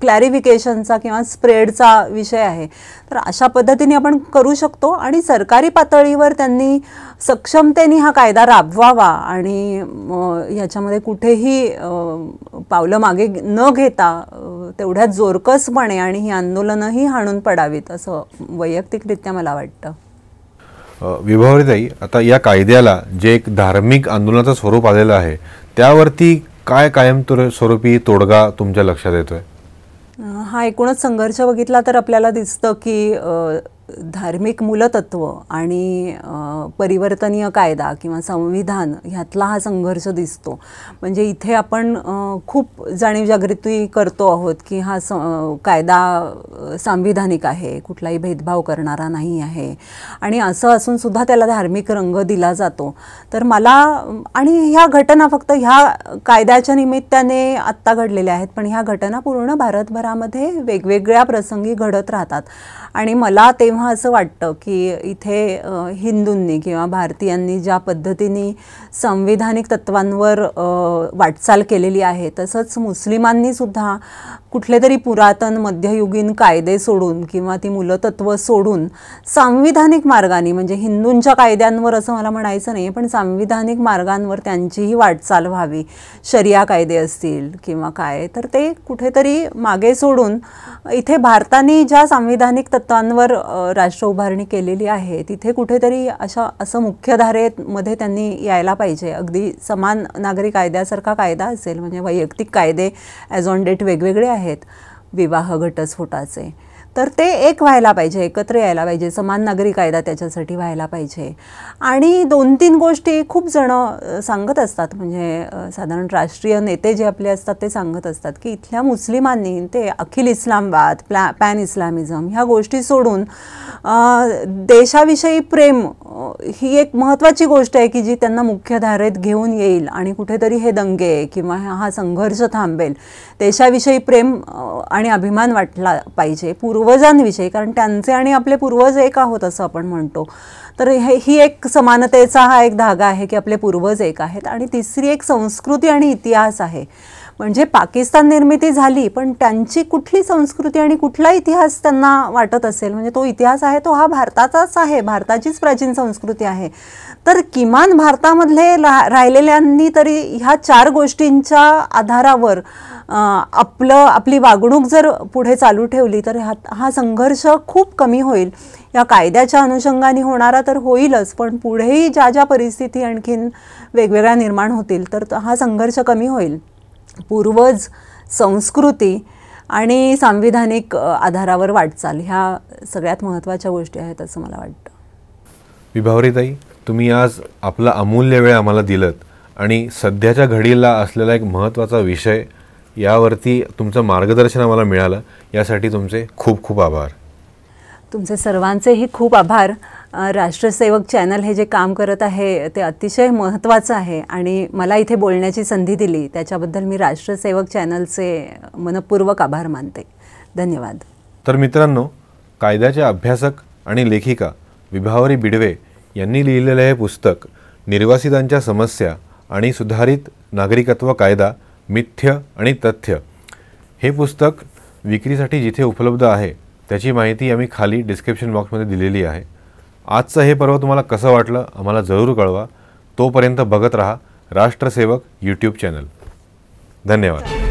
क्लॅरिफिकेशनचा किंवा स्प्रेडचा विषय आहे तर अशा पद्धतीने आपण करू शकतो आणि सरकारी पातळीवर त्यांनी सक्षमतेने हा कायदा राबवावा आणि ह्याच्यामध्ये कुठेही पावलं मागे न घेता तेवढ्या जोरकसपणे आणि ही आंदोलनंही हाणून पडावीत असं वैयक्तिकरित्या मला वाटतं विभावरीताई आता या कायद्याला जे एक धार्मिक आंदोलनाचं स्वरूप आलेलं आहे त्यावरती काय कायम स्वरूपी तोडगा तुमच्या लक्षात येतोय हा एकूणच संघर्ष बघितला तर आपल्याला दिसतं की धार्मिक मूलतत्व आणि परिवर्तनीय कायदा किंवा संविधान ह्यातला हा संघर्ष दिसतो म्हणजे इथे आपण खूप जाणीव जागृती करतो आहोत की हा स कायदा सांविधानिक आहे कुठलाही भेदभाव करणारा नाही आहे आणि असं असूनसुद्धा त्याला धार्मिक रंग दिला जातो तर मला आणि ह्या घटना फक्त ह्या कायद्याच्या निमित्ताने आत्ता घडलेल्या आहेत पण ह्या घटना पूर्ण भारतभरामध्ये वेगवेगळ्या प्रसंगी घडत राहतात आणि मला ते तेव्हा असं वाटतं की इथे हिंदूंनी किंवा भारतीयांनी ज्या पद्धतीने संविधानिक तत्वांवर वाटचाल केलेली आहे तसंच मुस्लिमांनीसुद्धा कुठले तरी पुरातन मध्ययुगीन कायदे सोडून किंवा ती मूलतत्व सोडून सांविधानिक मार्गाने म्हणजे हिंदूंच्या कायद्यांवर असं मला म्हणायचं नाही पण सांविधानिक मार्गांवर त्यांचीही वाटचाल व्हावी शरिया कायदे असतील किंवा काय तर ते कुठेतरी मागे सोडून इथे भारताने ज्या सांविधानिक तत्वांवर राष्ट्र उभारणी केलेली आहे तिथे कुठेतरी अशा असं मुख्यधारेमध्ये त्यांनी यायला पाहिजे अगदी समान नागरी कायद्यासारखा कायदा असेल म्हणजे वैयक्तिक कायदे ॲज ऑन डेट वेगवेगळे आहेत विवाह घटस्फोटाचे तर ते एक व्हायला पाहिजे एकत्र यायला पाहिजे समान नागरी कायदा त्याच्यासाठी व्हायला पाहिजे आणि दोन तीन गोष्टी खूप जणं सांगत असतात म्हणजे साधारण राष्ट्रीय नेते जे आपले असतात ते सांगत असतात की इथल्या मुस्लिमांनी ते अखिल इस्लामवाद प्लॅ पॅन इस्लामिझम ह्या गोष्टी सोडून देशाविषयी प्रेम ही एक महत्त्वाची गोष्ट आहे की जी त्यांना मुख्यधारेत घेऊन येईल आणि कुठेतरी हे दंगे किंवा हा संघर्ष थांबेल देशाविषयी प्रेम आणि अभिमान वाटला पाहिजे पूर्व पूर्वजांविषयी कारण त्यांचे आणि आपले पूर्वज एक आहोत असं आपण म्हणतो तर हे ही एक समानतेचा हा एक धागा आहे की आपले पूर्वज एक आहेत आणि तिसरी एक संस्कृती आणि इतिहास आहे म्हणजे पाकिस्तान निर्मिती झाली पण त्यांची कुठली संस्कृती आणि कुठला इतिहास त्यांना वाटत असेल म्हणजे तो इतिहास आहे तो हा भारताचाच आहे भारताचीच प्राचीन संस्कृती आहे तर किमान भारतामधले रा राहिलेल्यांनी तरी ह्या चार गोष्टींच्या आधारावर आपलं आपली वागणूक जर पुढे चालू ठेवली तर हा हा संघर्ष खूप कमी होईल या कायद्याच्या अनुषंगाने होणारा तर होईलच पण पुढेही ज्या ज्या परिस्थिती आणखीन वेगवेगळ्या निर्माण होतील तर हा संघर्ष कमी होईल पूर्वज संस्कृती आणि सांविधानिक आधारावर वाटचाल ह्या सगळ्यात महत्त्वाच्या गोष्टी आहेत असं मला वाटतं विभावरीताई तुम्ही आज आपला अमूल्य वेळ आम्हाला दिलत आणि सध्याच्या घडीला असलेला एक महत्त्वाचा विषय यावरती तुमचं मार्गदर्शन आम्हाला मिळालं यासाठी तुमचे खूप खूप आभार तुमचे सर्वांचेही खूप आभार राष्ट्रसेवक चॅनल हे जे काम करत आहे ते अतिशय महत्त्वाचं आहे आणि मला इथे बोलण्याची संधी दिली त्याच्याबद्दल मी राष्ट्रसेवक चॅनलचे मनपूर्वक आभार मानते धन्यवाद तर मित्रांनो कायद्याचे अभ्यासक आणि लेखिका विभावरी बिडवे यांनी लिहिलेलं हे पुस्तक निर्वासितांच्या समस्या आणि सुधारित नागरिकत्व कायदा मिथ्य आणि तथ्य हे पुस्तक विक्रीसाठी जिथे उपलब्ध आहे त्याची माहिती आम्ही खाली डिस्क्रिप्शन बॉक्समध्ये दिलेली आहे आजचं हे पर्व तुम्हाला कसं वाटलं आम्हाला जरूर कळवा तोपर्यंत बघत राहा राष्ट्रसेवक यूट्यूब चॅनल धन्यवाद